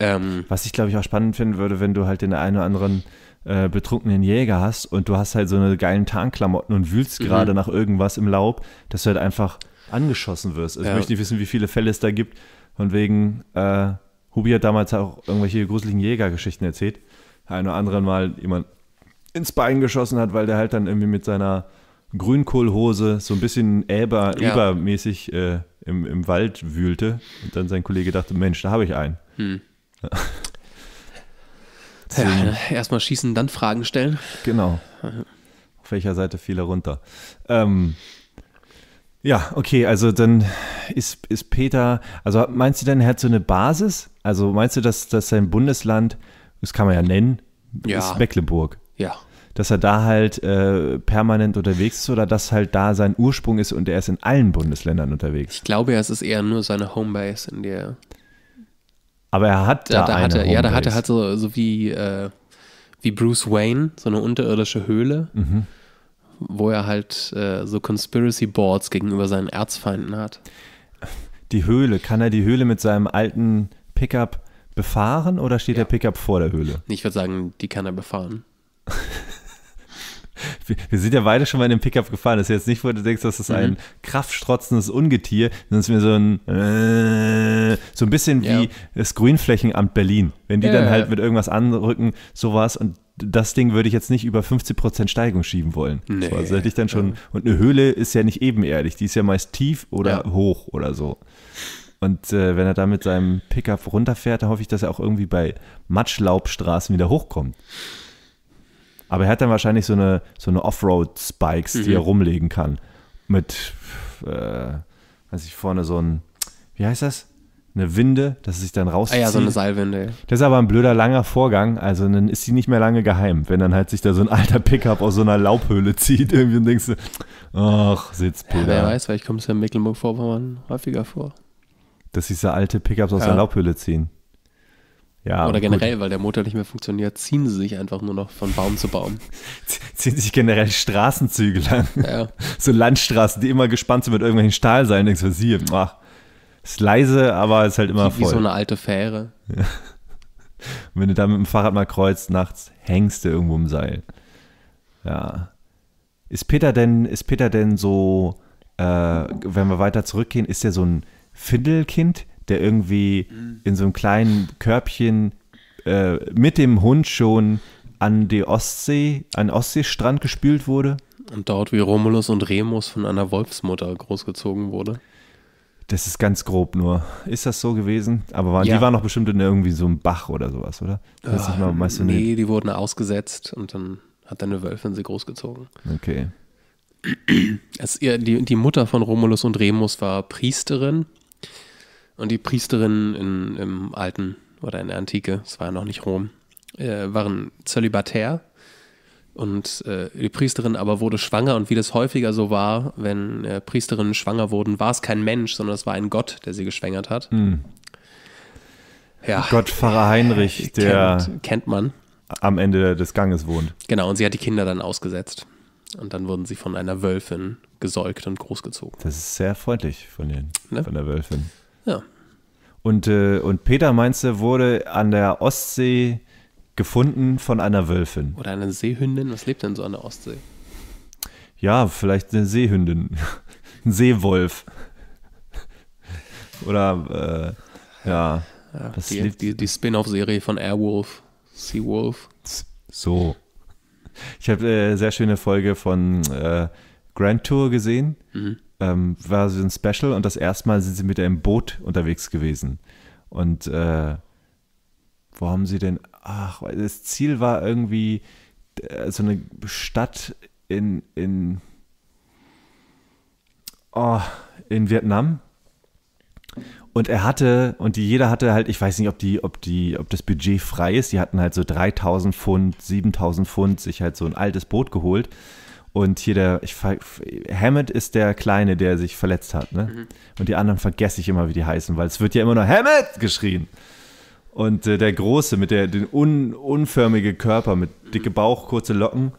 [SPEAKER 2] Ähm, Was ich, glaube ich, auch spannend finden würde, wenn du halt den einen oder anderen äh, betrunkenen Jäger hast und du hast halt so eine geilen Tarnklamotten und wühlst mhm. gerade nach irgendwas im Laub, dass du halt einfach angeschossen wirst. Also ja. Ich möchte nicht wissen, wie viele Fälle es da gibt, von wegen, äh, Hubi hat damals auch irgendwelche gruseligen Jägergeschichten erzählt. Der eine oder anderen Mal jemand ins Bein geschossen hat, weil der halt dann irgendwie mit seiner Grünkohlhose so ein bisschen äber, ja. übermäßig äh, im, im Wald wühlte und dann sein Kollege dachte, Mensch, da habe ich einen. Hm. Ja, ja erstmal schießen, dann Fragen stellen. Genau. Auf welcher Seite fiel er runter? Ähm, ja, okay, also dann ist, ist Peter, also meinst du denn, er hat so eine Basis? Also meinst du, dass, dass sein Bundesland, das kann man ja nennen, ja. ist Mecklenburg? Ja. Dass er da halt äh, permanent unterwegs ist oder dass halt da sein Ursprung ist und er ist in allen Bundesländern unterwegs? Ich
[SPEAKER 1] glaube, es ist eher nur seine Homebase, in der
[SPEAKER 2] aber er hat da, da, da eine hatte, Ja, da hatte halt
[SPEAKER 1] so, so wie, äh, wie Bruce Wayne, so eine unterirdische Höhle, mhm. wo er halt äh, so Conspiracy Boards gegenüber seinen Erzfeinden hat.
[SPEAKER 2] Die Höhle, kann er die Höhle mit seinem alten Pickup befahren oder steht ja. der Pickup vor der Höhle? Ich würde sagen, die kann er befahren. wir, wir, sind ja beide schon mal in den Pickup gefahren. Das ist jetzt nicht, wo du denkst, das ist ein mhm. kraftstrotzendes Ungetier, sondern es ist mir so ein, äh, so ein bisschen ja. wie das Grünflächenamt Berlin. Wenn die ja, dann halt ja. mit irgendwas anrücken, sowas und das Ding würde ich jetzt nicht über 50% Steigung schieben wollen. Nee. also hätte ich dann schon, und eine Höhle ist ja nicht ebenerdig, die ist ja meist tief oder hoch oder so. Und äh, wenn er da mit seinem Pickup runterfährt, dann hoffe ich, dass er auch irgendwie bei Matschlaubstraßen wieder hochkommt. Aber er hat dann wahrscheinlich so eine, so eine Offroad-Spikes, mhm. die er mhm. rumlegen kann. Mit, äh, weiß ich, vorne so ein, wie heißt das? Eine Winde, dass es sich dann rauszieht. Ah ja, so eine Seilwinde. Ja. Das ist aber ein blöder langer Vorgang, also dann ist die nicht mehr lange geheim, wenn dann halt sich da so ein alter Pickup aus so einer Laubhöhle zieht irgendwie und denkst du, ach, Sitzpeter. Ja, wer weiß,
[SPEAKER 1] vielleicht kommt es ja in Mecklenburg-Vorpommern häufiger vor.
[SPEAKER 2] Dass sich so alte Pickups aus ja. der Laubhöhle ziehen.
[SPEAKER 1] Ja, Oder generell, gut. weil der Motor nicht mehr funktioniert, ziehen sie sich einfach nur noch von Baum zu Baum. ziehen sich generell
[SPEAKER 2] Straßenzüge lang. Ja. So Landstraßen, die immer gespannt sind mit irgendwelchen Stahlseilen. Denkst du, sie, ach, ist leise, aber ist halt immer wie, voll. Wie so eine alte Fähre. Ja. wenn du da mit dem Fahrrad mal kreuzt, nachts hängst du irgendwo im Seil. Ja. Ist Peter denn, ist Peter denn so, äh, wenn wir weiter zurückgehen, ist er so ein Findelkind? der irgendwie mhm. in so einem kleinen Körbchen äh, mit dem Hund schon an die Ostsee, an Ostseestrand gespült wurde.
[SPEAKER 1] Und dort wie Romulus und Remus von einer Wolfsmutter großgezogen wurde. Das ist ganz grob nur. Ist das so gewesen? Aber waren, ja. die waren
[SPEAKER 2] noch bestimmt in irgendwie so einem Bach oder sowas, oder?
[SPEAKER 1] Weiß Oh, ah, mal, nee, nicht? die wurden ausgesetzt und dann hat eine Wölfin sie großgezogen. Okay. Es, die, die Mutter von Romulus und Remus war Priesterin und die Priesterinnen in, im Alten oder in der Antike, es war ja noch nicht Rom, äh, waren zölibatär. Und äh, die Priesterin aber wurde schwanger und wie das häufiger so war, wenn äh, Priesterinnen schwanger wurden, war es kein Mensch, sondern es war ein Gott, der sie geschwängert hat. Mhm. Ja. Gott Pfarrer Heinrich, der kennt, kennt man. Am Ende des Ganges wohnt. Genau, und sie hat die Kinder dann ausgesetzt. Und dann wurden sie von einer Wölfin gesäugt und großgezogen. Das ist sehr freundlich von, den, ne? von der Wölfin. Ja.
[SPEAKER 2] Und, äh, und Peter Meinze wurde an der Ostsee gefunden von einer Wölfin.
[SPEAKER 1] Oder einer Seehündin? Was lebt denn so an der Ostsee?
[SPEAKER 2] Ja, vielleicht eine Seehündin. Ein Seewolf. Oder, äh, ja. ja die die, die Spin-off-Serie von Airwolf. Seawolf. So. Ich habe eine äh, sehr schöne Folge von äh, Grand Tour gesehen. Mhm ähm, war so ein Special und das erste Mal sind sie mit einem Boot unterwegs gewesen. Und äh, wo haben sie denn? Ach, das Ziel war irgendwie äh, so eine Stadt in, in, oh, in Vietnam. Und er hatte, und die, jeder hatte halt, ich weiß nicht, ob, die, ob, die, ob das Budget frei ist, die hatten halt so 3000 Pfund, 7000 Pfund, sich halt so ein altes Boot geholt und hier der, ich, Hammett ist der Kleine, der sich verletzt hat. Ne? Mhm. Und die anderen vergesse ich immer, wie die heißen, weil es wird ja immer nur Hammett geschrien. Und äh, der Große mit der, den un, unförmigen Körper, mit mhm. dicke Bauch, kurze Locken,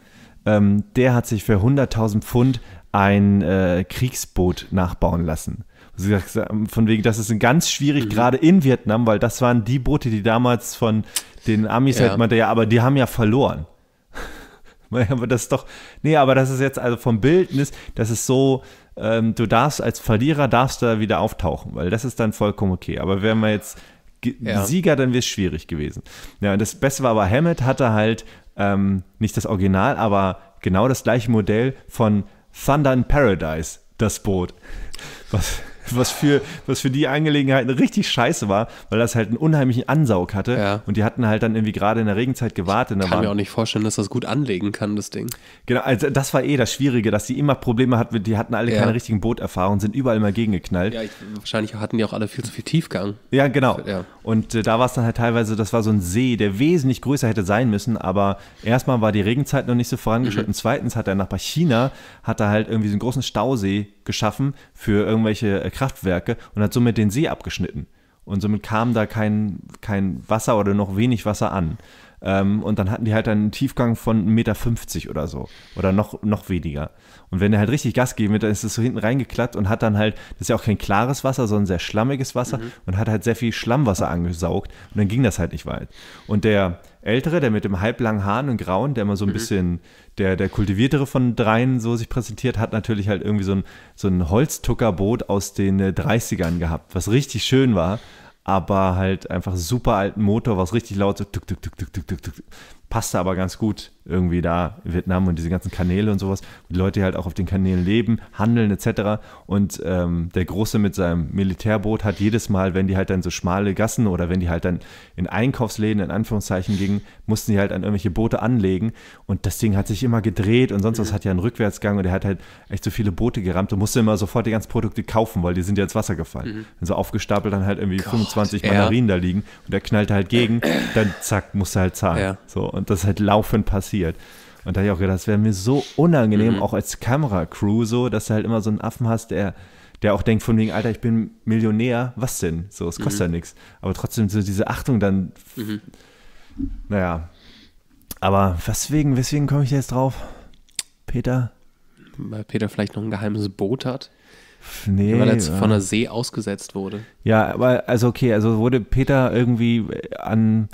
[SPEAKER 2] ähm, der hat sich für 100.000 Pfund ein äh, Kriegsboot nachbauen lassen. Also, ähm, von wegen, das ist ganz schwierig, mhm. gerade in Vietnam, weil das waren die Boote, die damals von den Amis ja. halt meinte, ja, aber die haben ja verloren. aber das ist doch, nee, aber das ist jetzt also vom Bildnis, das ist so, ähm, du darfst als Verlierer darfst du da wieder auftauchen, weil das ist dann vollkommen okay. Aber wenn wir jetzt ja. Sieger, dann wäre es schwierig gewesen. Ja, und das Beste war aber, Hammett hatte halt ähm, nicht das Original, aber genau das gleiche Modell von Thunder in Paradise, das Boot. Was, was für, was für die Angelegenheiten richtig scheiße war, weil das halt einen unheimlichen Ansaug hatte. Ja. Und die hatten halt dann irgendwie gerade in der Regenzeit gewartet. Ich kann mir auch nicht vorstellen, dass das gut anlegen kann, das Ding. Genau, also das war eh das Schwierige, dass die immer Probleme hatten. Die hatten alle ja. keine richtigen Booterfahrungen, sind überall mal gegengeknallt. Ja, ich, wahrscheinlich hatten die auch alle viel zu viel Tiefgang. Ja, genau. Ja. Und äh, da war es dann halt teilweise, das war so ein See, der wesentlich größer hätte sein müssen, aber erstmal war die Regenzeit noch nicht so vorangeschritten. Mhm. Zweitens hat der Nachbar China, hat da halt irgendwie so einen großen Stausee geschaffen für irgendwelche äh, Kraftwerke und hat somit den See abgeschnitten. Und somit kam da kein, kein Wasser oder noch wenig Wasser an. Ähm, und dann hatten die halt einen Tiefgang von 1,50 Meter oder so. Oder noch, noch weniger. Und wenn er halt richtig Gas geben wird, dann ist es so hinten reingeklappt und hat dann halt, das ist ja auch kein klares Wasser, sondern sehr schlammiges Wasser mhm. und hat halt sehr viel Schlammwasser angesaugt. Und dann ging das halt nicht weit. Und der, Ältere, der mit dem halblangen Haaren und Grauen, der immer so ein mhm. bisschen der, der kultiviertere von dreien so sich präsentiert, hat natürlich halt irgendwie so ein, so ein Holztuckerboot aus den 30ern äh, gehabt, was richtig schön war, aber halt einfach super alten Motor, was richtig laut so tuk, tuk, tuk, tuk, tuk, tuk, tuk, passte aber ganz gut irgendwie da Vietnam und diese ganzen Kanäle und sowas, die Leute halt auch auf den Kanälen leben, handeln etc. Und ähm, der Große mit seinem Militärboot hat jedes Mal, wenn die halt dann so schmale Gassen oder wenn die halt dann in Einkaufsläden in Anführungszeichen gingen, mussten die halt an irgendwelche Boote anlegen und das Ding hat sich immer gedreht und sonst was hat ja einen Rückwärtsgang und er hat halt echt so viele Boote gerammt und musste immer sofort die ganzen Produkte kaufen, weil die sind ja ins Wasser gefallen. Wenn mhm. so aufgestapelt dann halt irgendwie Gott, 25 Mandarinen ja. da liegen und er knallte halt gegen, dann zack, musste halt zahlen. Ja. So, und das ist halt laufend passiert passiert. Und da habe ich auch gedacht, das wäre mir so unangenehm, mhm. auch als Kameracrew so, dass du halt immer so einen Affen hast, der, der auch denkt von wegen, Alter, ich bin Millionär, was denn? So, es kostet mhm. ja nichts. Aber trotzdem so diese Achtung dann, mhm.
[SPEAKER 1] naja. Aber
[SPEAKER 2] weswegen, weswegen komme ich jetzt drauf? Peter?
[SPEAKER 1] Weil Peter vielleicht noch ein geheimes Boot hat? Nee, weil er ja. Äh. von der See ausgesetzt wurde.
[SPEAKER 2] Ja, aber also okay, also wurde Peter irgendwie an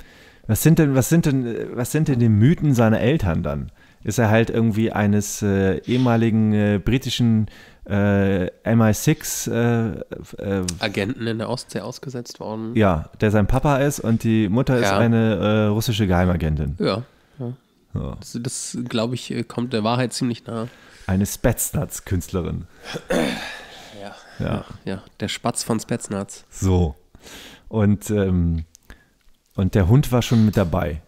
[SPEAKER 2] was sind denn, was sind denn, was sind denn die Mythen seiner Eltern dann? Ist er halt irgendwie eines äh, ehemaligen äh, britischen äh, MI6 äh, äh,
[SPEAKER 1] Agenten in der Ostsee ausgesetzt worden? Ja,
[SPEAKER 2] der sein Papa ist und die Mutter ja. ist eine äh, russische Geheimagentin.
[SPEAKER 1] Ja. ja. ja. Das, das glaube ich, kommt der Wahrheit ziemlich nah.
[SPEAKER 2] Eine Spetsnaz-Künstlerin.
[SPEAKER 1] ja. ja. Ja, der Spatz von Spetsnaz.
[SPEAKER 2] So. Und ähm, und der Hund war schon mit dabei.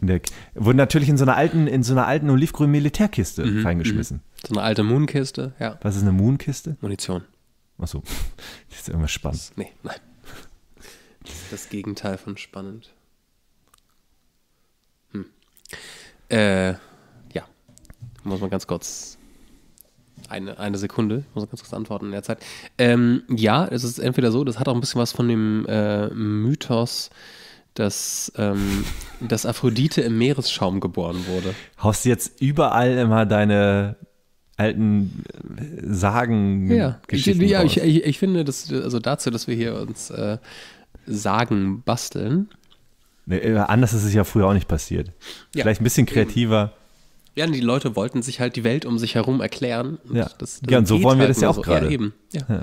[SPEAKER 2] Nick. Wurde natürlich in so einer alten, in so einer alten olivgrünen Militärkiste mhm. reingeschmissen. Mhm.
[SPEAKER 1] So eine alte Moonkiste, ja.
[SPEAKER 2] Was ist eine Moonkiste? Munition. Achso.
[SPEAKER 1] Das ist irgendwas spannend. Das, nee, nein. das Gegenteil von spannend. Hm. Äh, ja. Muss man ganz kurz eine, eine Sekunde, ich muss ganz kurz antworten in der Zeit. Ähm, ja, es ist entweder so, das hat auch ein bisschen was von dem äh, Mythos, dass, ähm, dass Aphrodite im Meeresschaum geboren wurde. Haust du jetzt überall immer deine alten äh, Sagen ja. Geschichten ja, ich, ich, ich, finde, dass, also dazu, dass wir hier uns äh, Sagen basteln. Nee,
[SPEAKER 2] äh, anders ist es ja früher auch nicht passiert. Ja. Vielleicht ein bisschen kreativer.
[SPEAKER 1] Ja, die Leute wollten sich halt die Welt um sich herum erklären. Und ja, das, das ja und so wollen wir halt das ja auch so. gerade. Ja, eben. Ja. ja.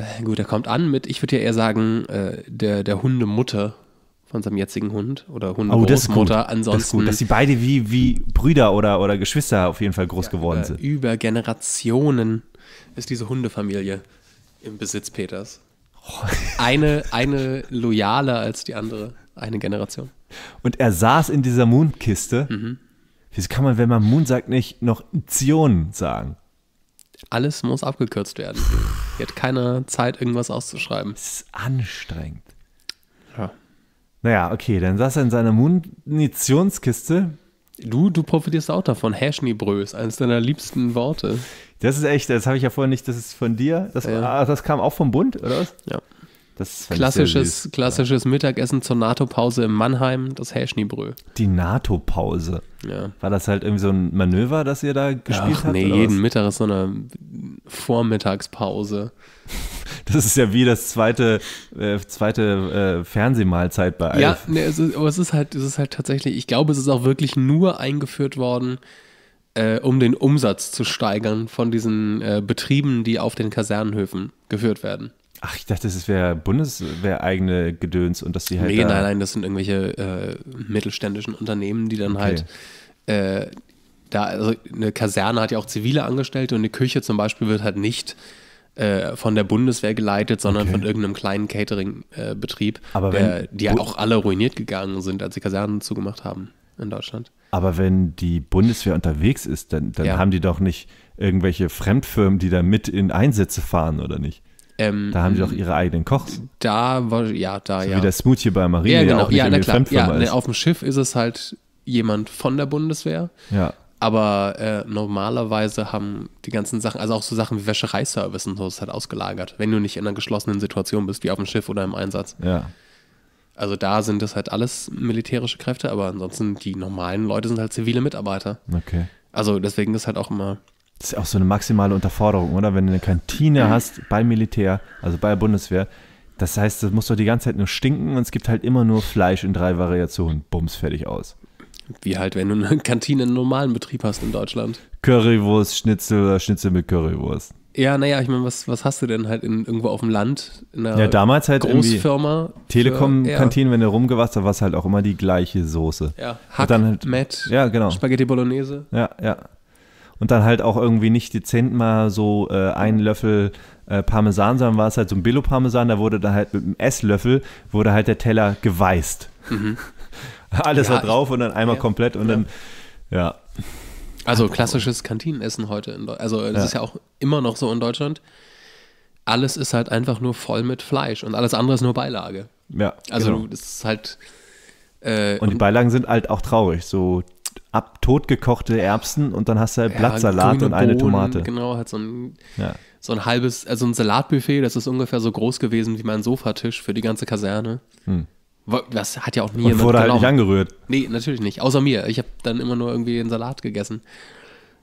[SPEAKER 1] Äh, gut, er kommt an mit, ich würde ja eher sagen, äh, der, der Hundemutter von seinem jetzigen Hund oder Hundegroßmutter. Oh, das ist gut. Ansonsten, das ist gut, dass sie beide wie, wie Brüder oder, oder Geschwister auf jeden Fall groß ja, geworden über, sind. Über Generationen ist diese Hundefamilie im Besitz Peters. Oh. Eine, eine loyaler als die andere, eine Generation.
[SPEAKER 2] Und er saß in dieser Mondkiste mhm. Jetzt kann man, wenn man Moon sagt,
[SPEAKER 1] nicht noch Zion sagen. Alles muss abgekürzt werden. Die hat keine Zeit, irgendwas auszuschreiben. Das ist anstrengend. Ja. Naja,
[SPEAKER 2] okay, dann saß er in seiner Munitionskiste. Du, du profitierst auch davon. Häschnibrö
[SPEAKER 1] ist eines deiner liebsten Worte. Das ist echt, das habe ich ja vorhin nicht, das ist von dir. Das, ja. Ah, das kam auch vom Bund, oder was? Ja
[SPEAKER 2] klassisches,
[SPEAKER 1] klassisches ja. Mittagessen zur NATO-Pause in Mannheim, das Häschnibrö. Die NATO-Pause. Ja. War das halt irgendwie so ein Manöver, das ihr da gespielt Ach, habt? Nee, jeden was? Mittag ist so eine Vormittagspause.
[SPEAKER 2] Das ist ja wie das zweite, äh, zweite äh, Fernsehmahlzeit bei Alf. Ja,
[SPEAKER 1] nee, es ist, aber es ist halt, es ist halt tatsächlich, ich glaube, es ist auch wirklich nur eingeführt worden, äh, um den Umsatz zu steigern von diesen äh, Betrieben, die auf den Kasernenhöfen geführt werden. Ach, ich dachte, das wäre Bundeswehreigene Gedöns und dass die halt. Nee, nein, nein, das sind irgendwelche äh, mittelständischen Unternehmen, die dann okay. halt. Äh, da, also eine Kaserne hat ja auch zivile Angestellte und eine Küche zum Beispiel wird halt nicht äh, von der Bundeswehr geleitet, sondern okay. von irgendeinem kleinen Catering-Betrieb, die ja auch alle ruiniert gegangen sind, als sie Kasernen zugemacht haben in Deutschland.
[SPEAKER 2] Aber wenn die Bundeswehr unterwegs ist, dann, dann ja. haben die doch nicht irgendwelche Fremdfirmen, die da mit in Einsätze fahren, oder nicht?
[SPEAKER 1] Ähm, da haben sie auch ihre eigenen Kochs. Da war, ja, da, so ja. Wie der Smoothie
[SPEAKER 2] bei Marine, ja, genau. auch nicht ja, na, klar. Ja, ne, auf
[SPEAKER 1] dem Schiff ist es halt jemand von der Bundeswehr. Ja. Aber äh, normalerweise haben die ganzen Sachen, also auch so Sachen wie Wäschereiservice und so, ist halt ausgelagert, wenn du nicht in einer geschlossenen Situation bist, wie auf dem Schiff oder im Einsatz. Ja. Also da sind das halt alles militärische Kräfte, aber ansonsten die normalen Leute sind halt zivile Mitarbeiter. Okay. Also deswegen ist halt auch immer
[SPEAKER 2] das ist auch so eine maximale Unterforderung, oder? Wenn du eine Kantine mhm. hast beim Militär, also bei der Bundeswehr, das heißt, das muss doch die ganze Zeit nur stinken und es gibt halt immer nur Fleisch in drei Variationen. Bums, fertig aus.
[SPEAKER 1] Wie halt, wenn du eine Kantine in normalen Betrieb hast in Deutschland.
[SPEAKER 2] Currywurst, Schnitzel oder Schnitzel mit Currywurst.
[SPEAKER 1] Ja, naja, ich meine, was, was hast du denn halt in, irgendwo auf dem Land? In einer ja, damals halt Großfirma. telekom kantine
[SPEAKER 2] wenn du rumgewasst hast, war es halt auch immer die gleiche Soße. Ja, Hack, dann halt, Matt, ja, genau. Spaghetti Bolognese. Ja, ja und dann halt auch irgendwie nicht dezent mal so äh, einen Löffel äh, Parmesan, sondern war es halt so ein Billo-Parmesan, da wurde da halt mit einem Esslöffel, wurde halt der Teller geweißt.
[SPEAKER 1] Mhm. Alles ja, da drauf und dann einmal ja, komplett und ja. dann, ja. Also klassisches Kantinenessen heute, in Deutschland. also das ist ja auch immer noch so in Deutschland. Alles ist halt einfach nur voll mit Fleisch und alles andere ist nur Beilage. Ja. Also genau. das ist halt. Äh, und die
[SPEAKER 2] Beilagen sind halt auch traurig, so ab totgekochte Erbsen und dann hast du halt ja, Blattsalat und eine Bohnen, Tomate.
[SPEAKER 1] Genau, halt so ein, ja. so ein halbes, also ein Salatbuffet, das ist ungefähr so groß gewesen wie mein Sofatisch für die ganze Kaserne. Hm. Das hat ja auch nie und jemand wurde halt nicht angerührt. Nee, natürlich nicht, außer mir. Ich habe dann immer nur irgendwie einen Salat gegessen.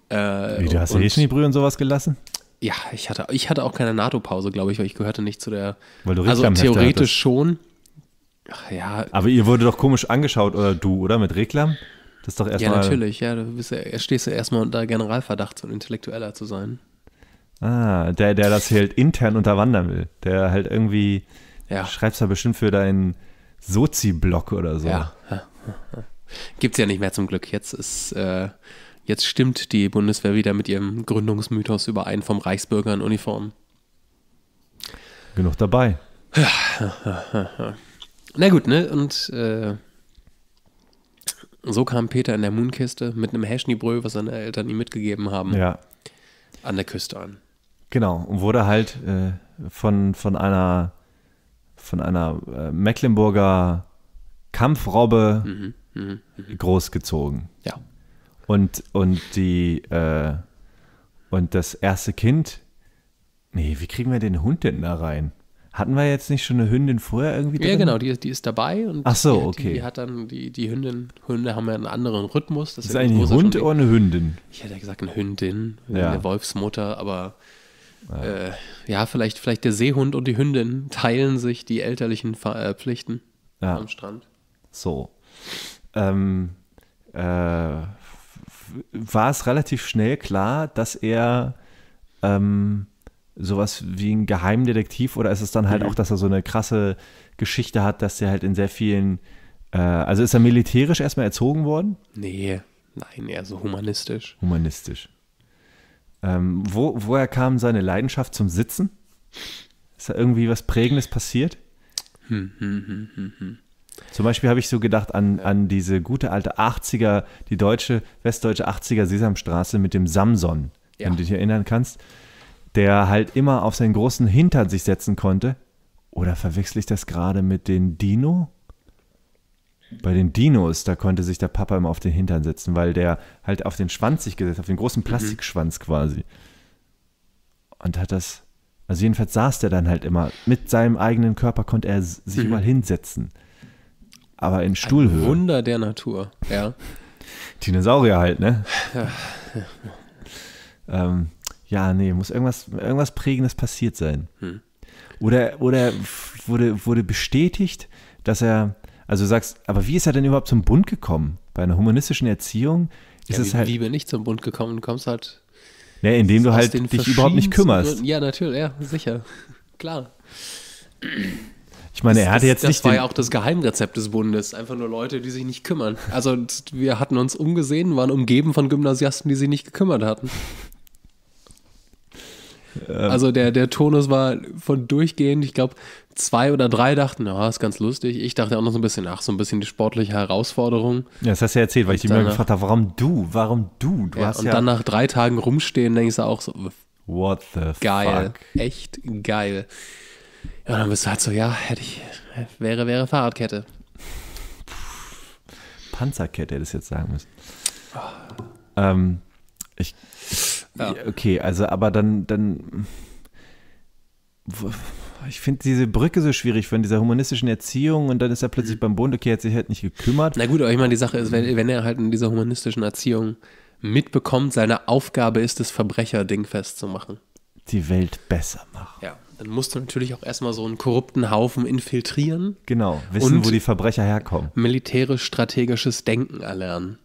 [SPEAKER 1] Äh, wie, du hast und, ja eh
[SPEAKER 2] Hähnchenbrühe und sowas gelassen?
[SPEAKER 1] Ja, ich hatte, ich hatte auch keine NATO-Pause, glaube ich, weil ich gehörte nicht zu der. Weil du also theoretisch schon. Ach, ja. Aber ihr wurde
[SPEAKER 2] doch komisch angeschaut, oder du, oder? Mit Reklam? Das ist doch erstmal. Ja, natürlich,
[SPEAKER 1] ja. Du bist, ja, stehst ja erstmal unter Generalverdacht, so ein Intellektueller zu sein.
[SPEAKER 2] Ah, der, der das halt intern unterwandern will. Der halt irgendwie. Ja. Schreibst da bestimmt für deinen Sozi-Blog oder
[SPEAKER 1] so. Ja. Gibt's ja nicht mehr zum Glück. Jetzt ist. Äh, jetzt stimmt die Bundeswehr wieder mit ihrem Gründungsmythos überein vom Reichsbürger in Uniform. Genug dabei. Na gut, ne? Und äh, so kam Peter in der Moonkiste mit einem Häschnibröl, was seine Eltern ihm mitgegeben haben, ja. an der Küste an.
[SPEAKER 2] Genau, und wurde halt äh, von, von einer, von einer äh, Mecklenburger Kampfrobbe mhm, mh, mh. großgezogen. Ja. Und, und die äh, und das erste Kind. Nee, wie kriegen wir den Hund denn da rein? Hatten wir jetzt nicht schon eine Hündin vorher irgendwie drin? Ja, genau,
[SPEAKER 1] die, die ist dabei und Ach so, okay. die hat dann, die, die Hündin, Hunde haben ja einen anderen Rhythmus. Das ist, ist eigentlich ein Hund oder eine Hündin?
[SPEAKER 2] Ich hätte ja gesagt eine Hündin, ja. eine
[SPEAKER 1] Wolfsmutter, aber ja. Äh, ja, vielleicht, vielleicht der Seehund und die Hündin teilen sich die elterlichen äh, Pflichten ja. am Strand. So. Ähm, äh, war es
[SPEAKER 2] relativ schnell klar, dass er ähm, sowas wie ein Geheimdetektiv oder ist es dann halt mhm. auch, dass er so eine krasse Geschichte hat, dass er halt in sehr vielen, äh, also ist er militärisch erstmal erzogen worden?
[SPEAKER 1] Nee, nein, eher so humanistisch.
[SPEAKER 2] Humanistisch. Ähm, wo, woher kam seine Leidenschaft zum Sitzen? Ist da irgendwie was Prägendes passiert?
[SPEAKER 1] Hm, hm, hm, hm, hm.
[SPEAKER 2] Zum Beispiel habe ich so gedacht an, an diese gute alte 80er, die deutsche, westdeutsche 80er Sesamstraße mit dem Samson, ja. wenn du dich erinnern kannst der halt immer auf seinen großen Hintern sich setzen konnte. Oder verwechsel ich das gerade mit den Dino? Bei den Dinos, da konnte sich der Papa immer auf den Hintern setzen, weil der halt auf den Schwanz sich gesetzt, auf den großen mhm. Plastikschwanz quasi. Und hat das, also jedenfalls saß der dann halt immer. Mit seinem eigenen Körper konnte er sich mhm. überall hinsetzen. Aber in Stuhlhöhe. Ein
[SPEAKER 1] Wunder der Natur, ja.
[SPEAKER 2] Dinosaurier halt, ne? Ja. Ähm, ja, nee, muss irgendwas, irgendwas Prägendes passiert sein. Hm. Oder, oder wurde, wurde bestätigt, dass er, also du sagst, aber wie ist er denn überhaupt zum Bund gekommen? Bei einer humanistischen Erziehung ist ja, es halt. Liebe nicht zum
[SPEAKER 1] Bund gekommen, du kommst halt. Nee, indem du halt dich überhaupt nicht kümmerst. Ja, natürlich, ja, sicher. Klar.
[SPEAKER 2] Ich meine, er hatte jetzt das, das nicht. Das war ja auch
[SPEAKER 1] das Geheimrezept des Bundes. Einfach nur Leute, die sich nicht kümmern. Also, wir hatten uns umgesehen, waren umgeben von Gymnasiasten, die sich nicht gekümmert hatten. Ähm. Also der, der Tonus war von durchgehend, ich glaube, zwei oder drei dachten, ja, ist ganz lustig. Ich dachte auch noch so ein bisschen, ach, so ein bisschen die sportliche Herausforderung. Ja, das hast du ja erzählt, weil und ich die mir gefragt habe,
[SPEAKER 2] warum du, warum du? du ja, hast und ja dann
[SPEAKER 1] nach drei Tagen rumstehen, denkst du auch so, what the geil, fuck? echt geil. Ja, dann bist du halt so, ja, hätte ich, wäre, wäre Fahrradkette.
[SPEAKER 2] Panzerkette hätte ich jetzt sagen müssen. Oh. Ähm, ich, ich ja. Okay, also aber dann, dann
[SPEAKER 1] ich finde diese Brücke so schwierig von dieser humanistischen Erziehung und dann ist er plötzlich mhm. beim Bund, okay, er hat sich halt nicht gekümmert. Na gut, aber ich meine, die Sache ist, wenn, wenn er halt in dieser humanistischen Erziehung mitbekommt, seine Aufgabe ist es, Verbrecher dingfest zu
[SPEAKER 2] Die Welt besser
[SPEAKER 1] machen. Ja, dann musst du natürlich auch erstmal so einen korrupten Haufen infiltrieren. Genau, wissen, wo die Verbrecher herkommen. Militärisch-strategisches Denken erlernen.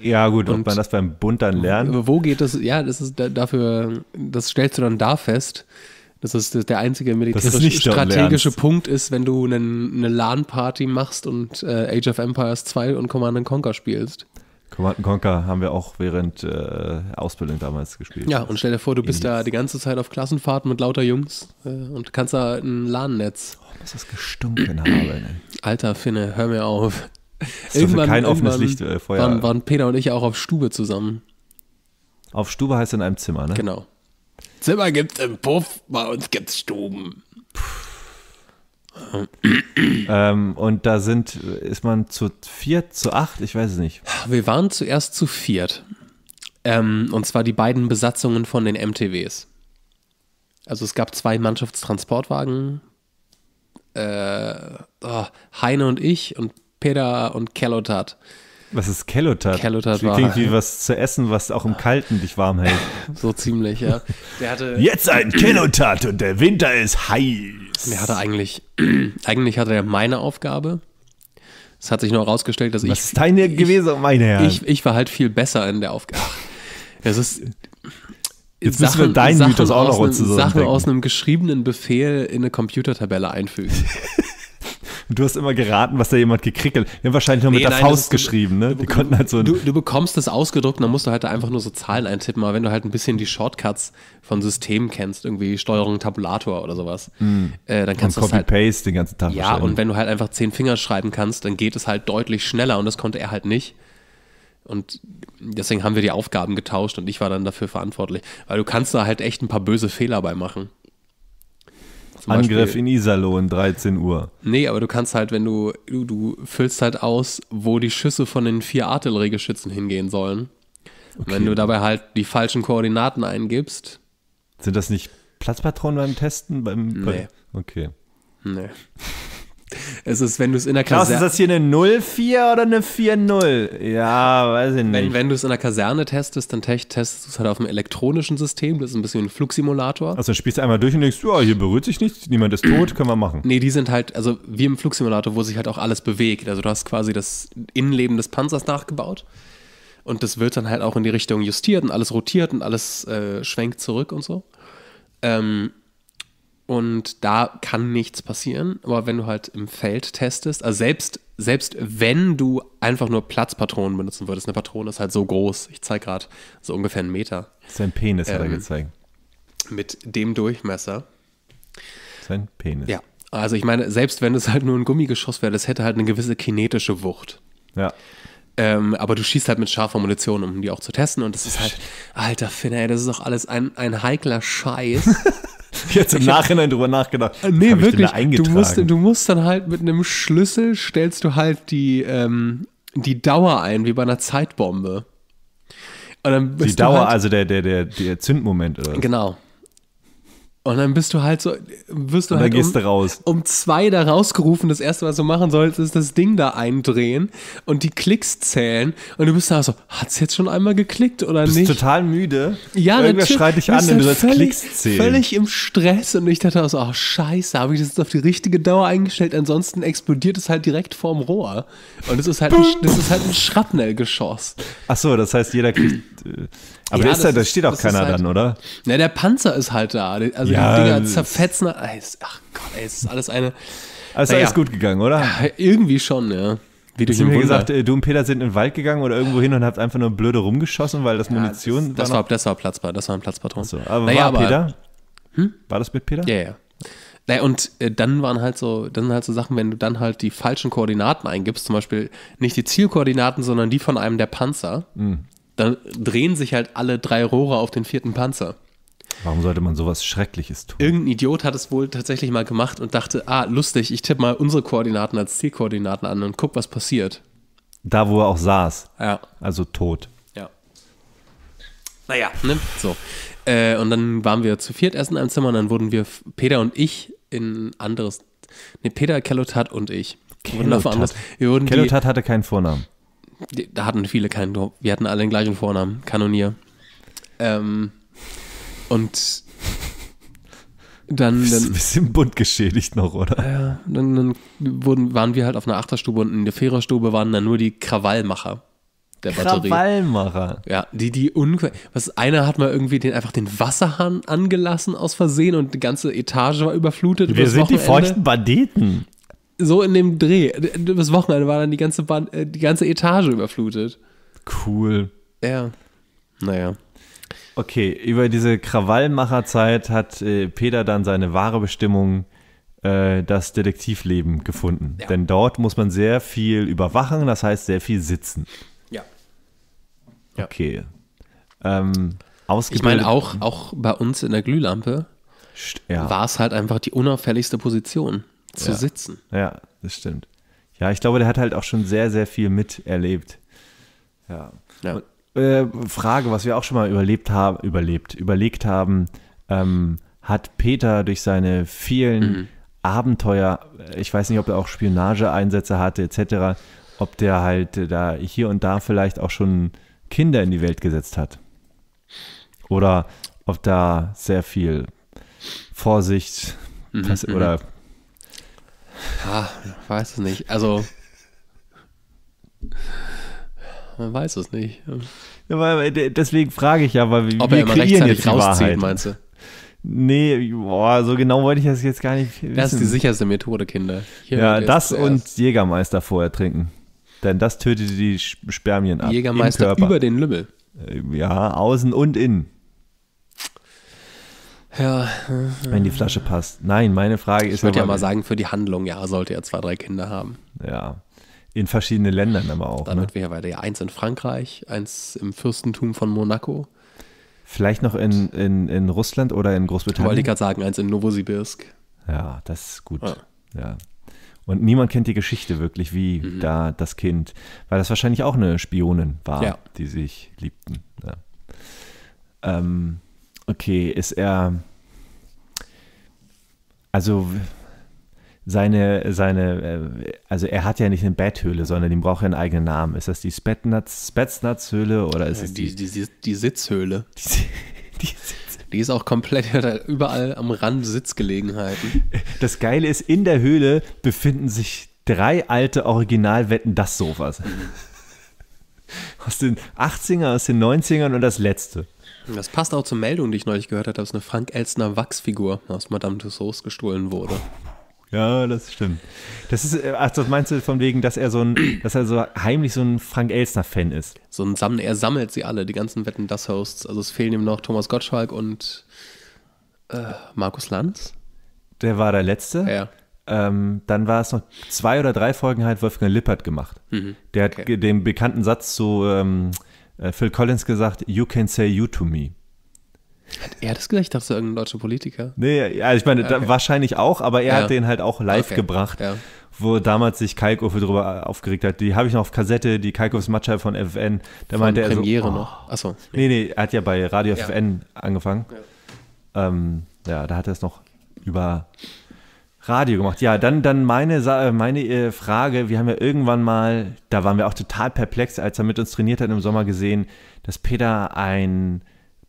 [SPEAKER 1] Ja, gut, und ob man das beim Bund dann lernt. Wo geht das? Ja, das ist dafür, das stellst du dann da fest. Das ist der einzige militärisch-strategische Punkt ist, wenn du eine LAN-Party machst und äh, Age of Empires 2 und Command Conquer spielst.
[SPEAKER 2] Command Conquer haben wir auch während äh, Ausbildung damals gespielt. Ja,
[SPEAKER 1] und stell dir vor, du bist da die ganze Zeit auf Klassenfahrten mit lauter Jungs äh, und kannst da ein LAN-Netz. Oh, muss das gestunken haben. Ey. Alter Finne, hör mir auf irgendwann, kein offenes Licht, äh, Feuer. Waren, waren, Peter und ich auch auf Stube zusammen. Auf Stube heißt in einem Zimmer, ne? Genau. Zimmer gibt's im Puff, bei uns gibt's Stuben.
[SPEAKER 2] ähm, und da sind,
[SPEAKER 1] ist man zu viert, zu acht, ich weiß es nicht. Wir waren zuerst zu viert. Ähm, und zwar die beiden Besatzungen von den MTWs. Also es gab zwei Mannschaftstransportwagen. Äh, oh, Heine und ich und Peter und Kellotat. Was ist Kellotat? Kellotat war. Klingt wie was zu essen, was auch im Kalten dich warm hält. so ziemlich, ja. Der hatte Jetzt ein Kellotat und der Winter ist heiß. Der hatte eigentlich, eigentlich hatte er meine Aufgabe. Es hat sich nur herausgestellt, dass was ich. Was ist deine ich, gewesen, oh, meine Herren? Ich, ich war halt viel besser in der Aufgabe. Es ist, Jetzt Sachen, müssen wir deinen Mythos auch noch einem, Sachen aus einem geschriebenen Befehl in eine Computertabelle einfügen. Und du hast immer geraten, was da jemand gekriegt hat. Die haben wahrscheinlich nur nee, mit der nein, Faust geschrieben, ne? Du, die konnten halt so du, du bekommst das ausgedruckt und dann musst du halt einfach nur so Zahlen eintippen. Aber wenn du halt ein bisschen die Shortcuts von Systemen kennst, irgendwie Steuerung, Tabulator oder sowas, mhm. äh, dann kannst du das halt. Copy-Paste den ganzen Tag. Ja, und wenn du halt einfach zehn Finger schreiben kannst, dann geht es halt deutlich schneller. Und das konnte er halt nicht. Und deswegen haben wir die Aufgaben getauscht und ich war dann dafür verantwortlich. Weil du kannst da halt echt ein paar böse Fehler bei machen. Angriff Beispiel, in Iserlohn, 13 Uhr. Nee, aber du kannst halt, wenn du, du, du füllst halt aus, wo die Schüsse von den vier Artilleriegeschützen hingehen sollen. Okay. Wenn du dabei halt die falschen Koordinaten eingibst. Sind das nicht
[SPEAKER 2] Platzpatronen beim Testen? Beim, nee. Bei,
[SPEAKER 1] okay. Nee. Es ist, wenn du es in der Kaserne. Ist das hier eine 04 oder eine 40? Ja, weiß ich nicht. Wenn, wenn du es in der Kaserne testest, dann testest du es halt auf einem elektronischen System. Das ist ein bisschen wie ein Flugsimulator. Also spielst du einmal durch und denkst, ja, hier berührt sich nichts, niemand ist tot, können wir machen. Nee, die sind halt, also wie im Flugsimulator, wo sich halt auch alles bewegt. Also du hast quasi das Innenleben des Panzers nachgebaut. Und das wird dann halt auch in die Richtung justiert und alles rotiert und alles äh, schwenkt zurück und so. Ähm, und da kann nichts passieren. Aber wenn du halt im Feld testest, also selbst, selbst wenn du einfach nur Platzpatronen benutzen würdest, eine Patrone ist halt so groß, ich zeige gerade so ungefähr einen Meter. Sein Penis ähm, hat er ähm, gezeigt. Mit dem Durchmesser. Sein Penis. Ja. Also ich meine, selbst wenn es halt nur ein Gummigeschoss wäre, das hätte halt eine gewisse kinetische Wucht. Ja. Ähm, aber du schießt halt mit scharfer Munition, um die auch zu testen. Und das ist halt, alter Finn, ey, das ist doch alles ein, ein heikler Scheiß. jetzt im Nachhinein drüber nachgedacht. Äh, nee, Hab wirklich. Du musst, du musst dann halt mit einem Schlüssel stellst du halt die, ähm, die Dauer ein, wie bei einer Zeitbombe. die Dauer, halt, also
[SPEAKER 2] der, der, der, der Zündmoment, oder?
[SPEAKER 1] Genau. Und dann bist du halt so, wirst du und halt um, raus. um zwei da rausgerufen. Das erste, was du machen sollst, ist das Ding da eindrehen und die Klicks zählen. Und du bist da so, hat es jetzt schon einmal geklickt oder bist nicht? total müde. Ja, Irgendwer schreit dich an, wenn du halt sollst völlig, Klicks zählen. Völlig im Stress. Und ich dachte auch so, oh scheiße, habe ich das jetzt auf die richtige Dauer eingestellt? Ansonsten explodiert es halt direkt vorm Rohr. Und es ist halt, ist halt ein Schrapnellgeschoss. Ach so, das heißt, jeder kriegt... Äh, aber ja, ist da, da steht auch keiner halt, dann, oder? Na, der Panzer ist halt da. Also ja, die Dinger zerfetzen. Ah, ach Gott, ey, es ist alles eine.
[SPEAKER 2] Also naja, alles gut gegangen, oder? Ja, irgendwie schon, ja. Wie du mir gesagt, äh, du und Peter sind in den Wald gegangen oder irgendwo hin und habt einfach nur blöde rumgeschossen, weil
[SPEAKER 1] das ja, Munition das, das war. war das war Platzbar, das war ein Platzpatron. So, aber naja, war Peter? Hm? War das mit Peter? Ja, ja. Naja, und äh, dann waren halt so, dann halt so Sachen, wenn du dann halt die falschen Koordinaten eingibst, zum Beispiel nicht die Zielkoordinaten, sondern die von einem der Panzer. Mhm dann drehen sich halt alle drei Rohre auf den vierten Panzer. Warum
[SPEAKER 2] sollte man sowas
[SPEAKER 1] Schreckliches tun? Irgendein Idiot hat es wohl tatsächlich mal gemacht und dachte, ah, lustig, ich tippe mal unsere Koordinaten als Zielkoordinaten an und guck, was passiert. Da, wo er auch saß. Ja. Also tot. Ja. Naja, ne? So. Äh, und dann waren wir zu viert erst in einem Zimmer und dann wurden wir, Peter und ich, in anderes. Ne, Peter, Kellotat und ich. Kellotat. Wir wurden Kellotat
[SPEAKER 2] hatte keinen Vornamen.
[SPEAKER 1] Da hatten viele keinen Dorf. Wir hatten alle den gleichen Vornamen, Kanonier. Ähm, und dann, dann ein bisschen bunt geschädigt noch, oder? Ja, dann, dann wurden, waren wir halt auf einer Achterstube und in der Viererstube waren dann nur die Krawallmacher der Batterie. Krawallmacher. Ja, die, die unquer. Was, einer hat mal irgendwie den, einfach den Wasserhahn angelassen aus Versehen und die ganze Etage war überflutet. Wir sind Wochenende. die feuchten Banditen so in dem Dreh. Das Wochenende war dann die ganze, Band, äh, die ganze Etage überflutet. Cool. Ja.
[SPEAKER 2] Naja. Okay, über diese Krawallmacherzeit hat äh, Peter dann seine wahre Bestimmung, äh, das Detektivleben, gefunden. Ja. Denn dort muss man sehr viel überwachen, das heißt sehr viel sitzen. Ja. ja. Okay.
[SPEAKER 1] Ähm, ich meine, auch, auch bei uns in der Glühlampe ja. war es halt einfach die unauffälligste Position zu ja. sitzen. Ja, das stimmt. Ja, ich glaube,
[SPEAKER 2] der hat halt auch schon sehr, sehr viel miterlebt. Ja. ja. Und, äh, Frage, was wir auch schon mal überlebt haben, überlebt, überlegt haben, ähm, hat Peter durch seine vielen mhm. Abenteuer, äh, ich weiß nicht, ob er auch Spionageeinsätze hatte, etc., ob der halt äh, da hier und da vielleicht auch schon Kinder in die Welt gesetzt hat. Oder ob da sehr viel Vorsicht
[SPEAKER 1] mhm, oder mhm. Ja, weiß es nicht. Also. Man weiß es nicht.
[SPEAKER 2] Ja, deswegen frage ich ja, weil wir, Ob wir er immer kreieren jetzt die rauszieht, Wahrheit. meinst du? Nee, boah, so genau wollte ich das jetzt gar nicht wissen. Das ist die sicherste Methode, Kinder. Hier ja, das und Jägermeister vorher trinken. Denn das tötet die Spermien ab. Jägermeister über den Lümmel. Äh, ja, außen und innen.
[SPEAKER 1] Ja. Wenn die Flasche passt. Nein, meine Frage ist. Ich würde ja mal sagen, für die Handlung, ja, sollte er zwei, drei Kinder haben. Ja. In verschiedenen Ländern aber auch. Damit ne? wäre weiter. Ja, eins in Frankreich, eins im Fürstentum von
[SPEAKER 2] Monaco. Vielleicht noch in, in, in Russland oder in Großbritannien. Wollte ich
[SPEAKER 1] gerade sagen, eins in Novosibirsk. Ja, das ist gut. Ja.
[SPEAKER 2] ja. Und niemand kennt die Geschichte wirklich, wie mhm. da das Kind, weil das wahrscheinlich auch eine Spionin war, ja. die sich liebten. Ja. Ähm, Okay, ist er. Also seine, seine, äh, also er hat ja nicht eine Betthöhle, sondern ihm braucht ja einen eigenen Namen. Ist das die Spetsnaz-Höhle oder ist es die,
[SPEAKER 1] die, die, die Sitzhöhle? Die, die, die ist auch komplett überall am Rand Sitzgelegenheiten. Das Geile ist, in der Höhle befinden sich drei alte Originalwetten das Sofas. Mhm. Aus den 80ern, aus den 90ern und das letzte. Das passt auch zur Meldung, die ich neulich gehört habe, dass eine Frank Elstner Wachsfigur aus Madame Tussauds gestohlen wurde. Ja, das stimmt. Das ist, äh, ach, das meinst du von wegen, dass er so ein, dass er so heimlich so ein Frank Elstner-Fan ist? So ein Sammler, er sammelt sie alle, die ganzen Wetten das Hosts. Also es fehlen ihm noch Thomas Gottschalk und äh, Markus Lanz. Der war der Letzte. Ja. Ähm, dann war es noch zwei oder drei Folgen halt Wolfgang
[SPEAKER 2] Lippert gemacht. Mhm. Der hat okay. den bekannten Satz zu, ähm, äh, Phil Collins gesagt, You can say you to me.
[SPEAKER 1] Hat er das gesagt? Ich dachte, irgendein deutscher Politiker. Nee, also ich meine, okay. da, wahrscheinlich auch, aber er ja. hat den halt auch live okay. gebracht,
[SPEAKER 2] ja. wo damals sich Kalkofe drüber aufgeregt hat. Die habe ich noch auf Kassette, die Kalkofes Matschei von FN. Da von meinte Premiere er so, oh. noch. Achso. Nee. nee, nee, er hat ja bei Radio ja. FN angefangen. Ja. Ähm, ja, da hat er es noch über Radio gemacht. Ja, dann, dann meine, äh, meine äh, Frage, wir haben ja irgendwann mal, da waren wir auch total perplex, als er mit uns trainiert hat im Sommer gesehen, dass Peter
[SPEAKER 1] ein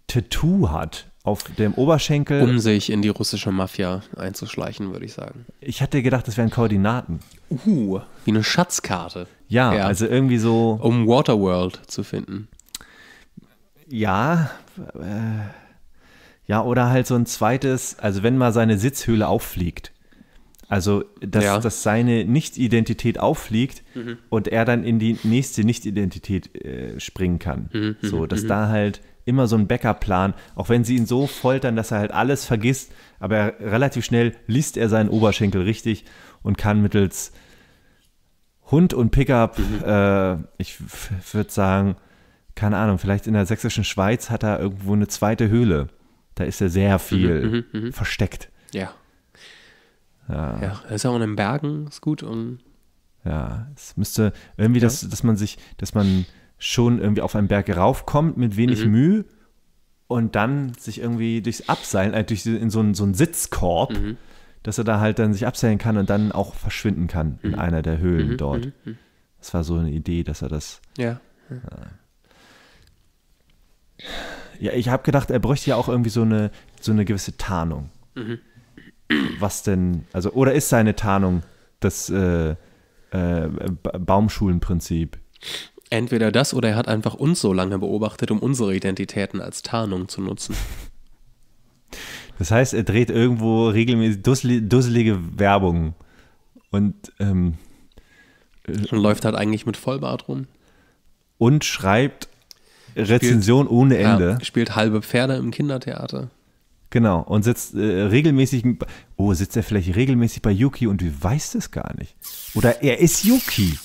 [SPEAKER 1] Tattoo hat auf dem Oberschenkel. Um sich in die russische Mafia einzuschleichen, würde ich sagen. Ich hatte gedacht, das wären Koordinaten. Uh, wie eine Schatzkarte. Ja, ja. also irgendwie so. Um Waterworld zu finden.
[SPEAKER 2] Ja, äh, ja, oder halt so ein zweites, also wenn mal seine Sitzhöhle auffliegt. Also, dass, ja. dass seine Nicht-Identität auffliegt mhm. und er dann in die nächste Nicht-Identität äh, springen kann. Mhm, mhm. So, dass mhm. da halt immer so ein Backup-Plan, auch wenn sie ihn so foltern, dass er halt alles vergisst, aber er, relativ schnell liest er seinen Oberschenkel richtig und kann mittels Hund und Pickup, mhm. äh, ich würde sagen, keine Ahnung, vielleicht in der sächsischen Schweiz hat er irgendwo eine zweite Höhle. Da ist er sehr mhm, viel versteckt. Ja. Ja. ja,
[SPEAKER 1] das ist ja auch in den Bergen, ist gut und.
[SPEAKER 2] Ja, es müsste irgendwie, ja. dass, dass man sich, dass man schon irgendwie auf einen Berg raufkommt mit wenig mhm. Mühe und dann sich irgendwie durchs Abseilen, also durch, in so einen, so einen Sitzkorb, mhm. dass er da halt dann sich abseilen kann und dann auch verschwinden kann mhm. in einer der Höhlen mhm. dort. Mhm. Mhm. Das war so eine Idee, dass er das. Ja. Ja, äh, ja ich habe gedacht, er bräuchte ja auch irgendwie so eine, so eine gewisse Tarnung. Mhm was denn, also, oder ist seine Tarnung das äh, äh, Baumschulenprinzip?
[SPEAKER 1] Entweder das oder er hat einfach uns so lange beobachtet, um unsere Identitäten als Tarnung zu nutzen.
[SPEAKER 2] Das heißt, er dreht irgendwo regelmäßig dusselige Werbung und, ähm, äh, und
[SPEAKER 1] läuft halt eigentlich mit Vollbart rum. Und schreibt Rezension spielt, ohne Ende. Ja, spielt halbe Pferde im Kindertheater. Genau, und sitzt äh, regelmäßig,
[SPEAKER 2] oh, sitzt er vielleicht regelmäßig bei Yuki und wie weiß es gar nicht. Oder
[SPEAKER 1] er ist Yuki.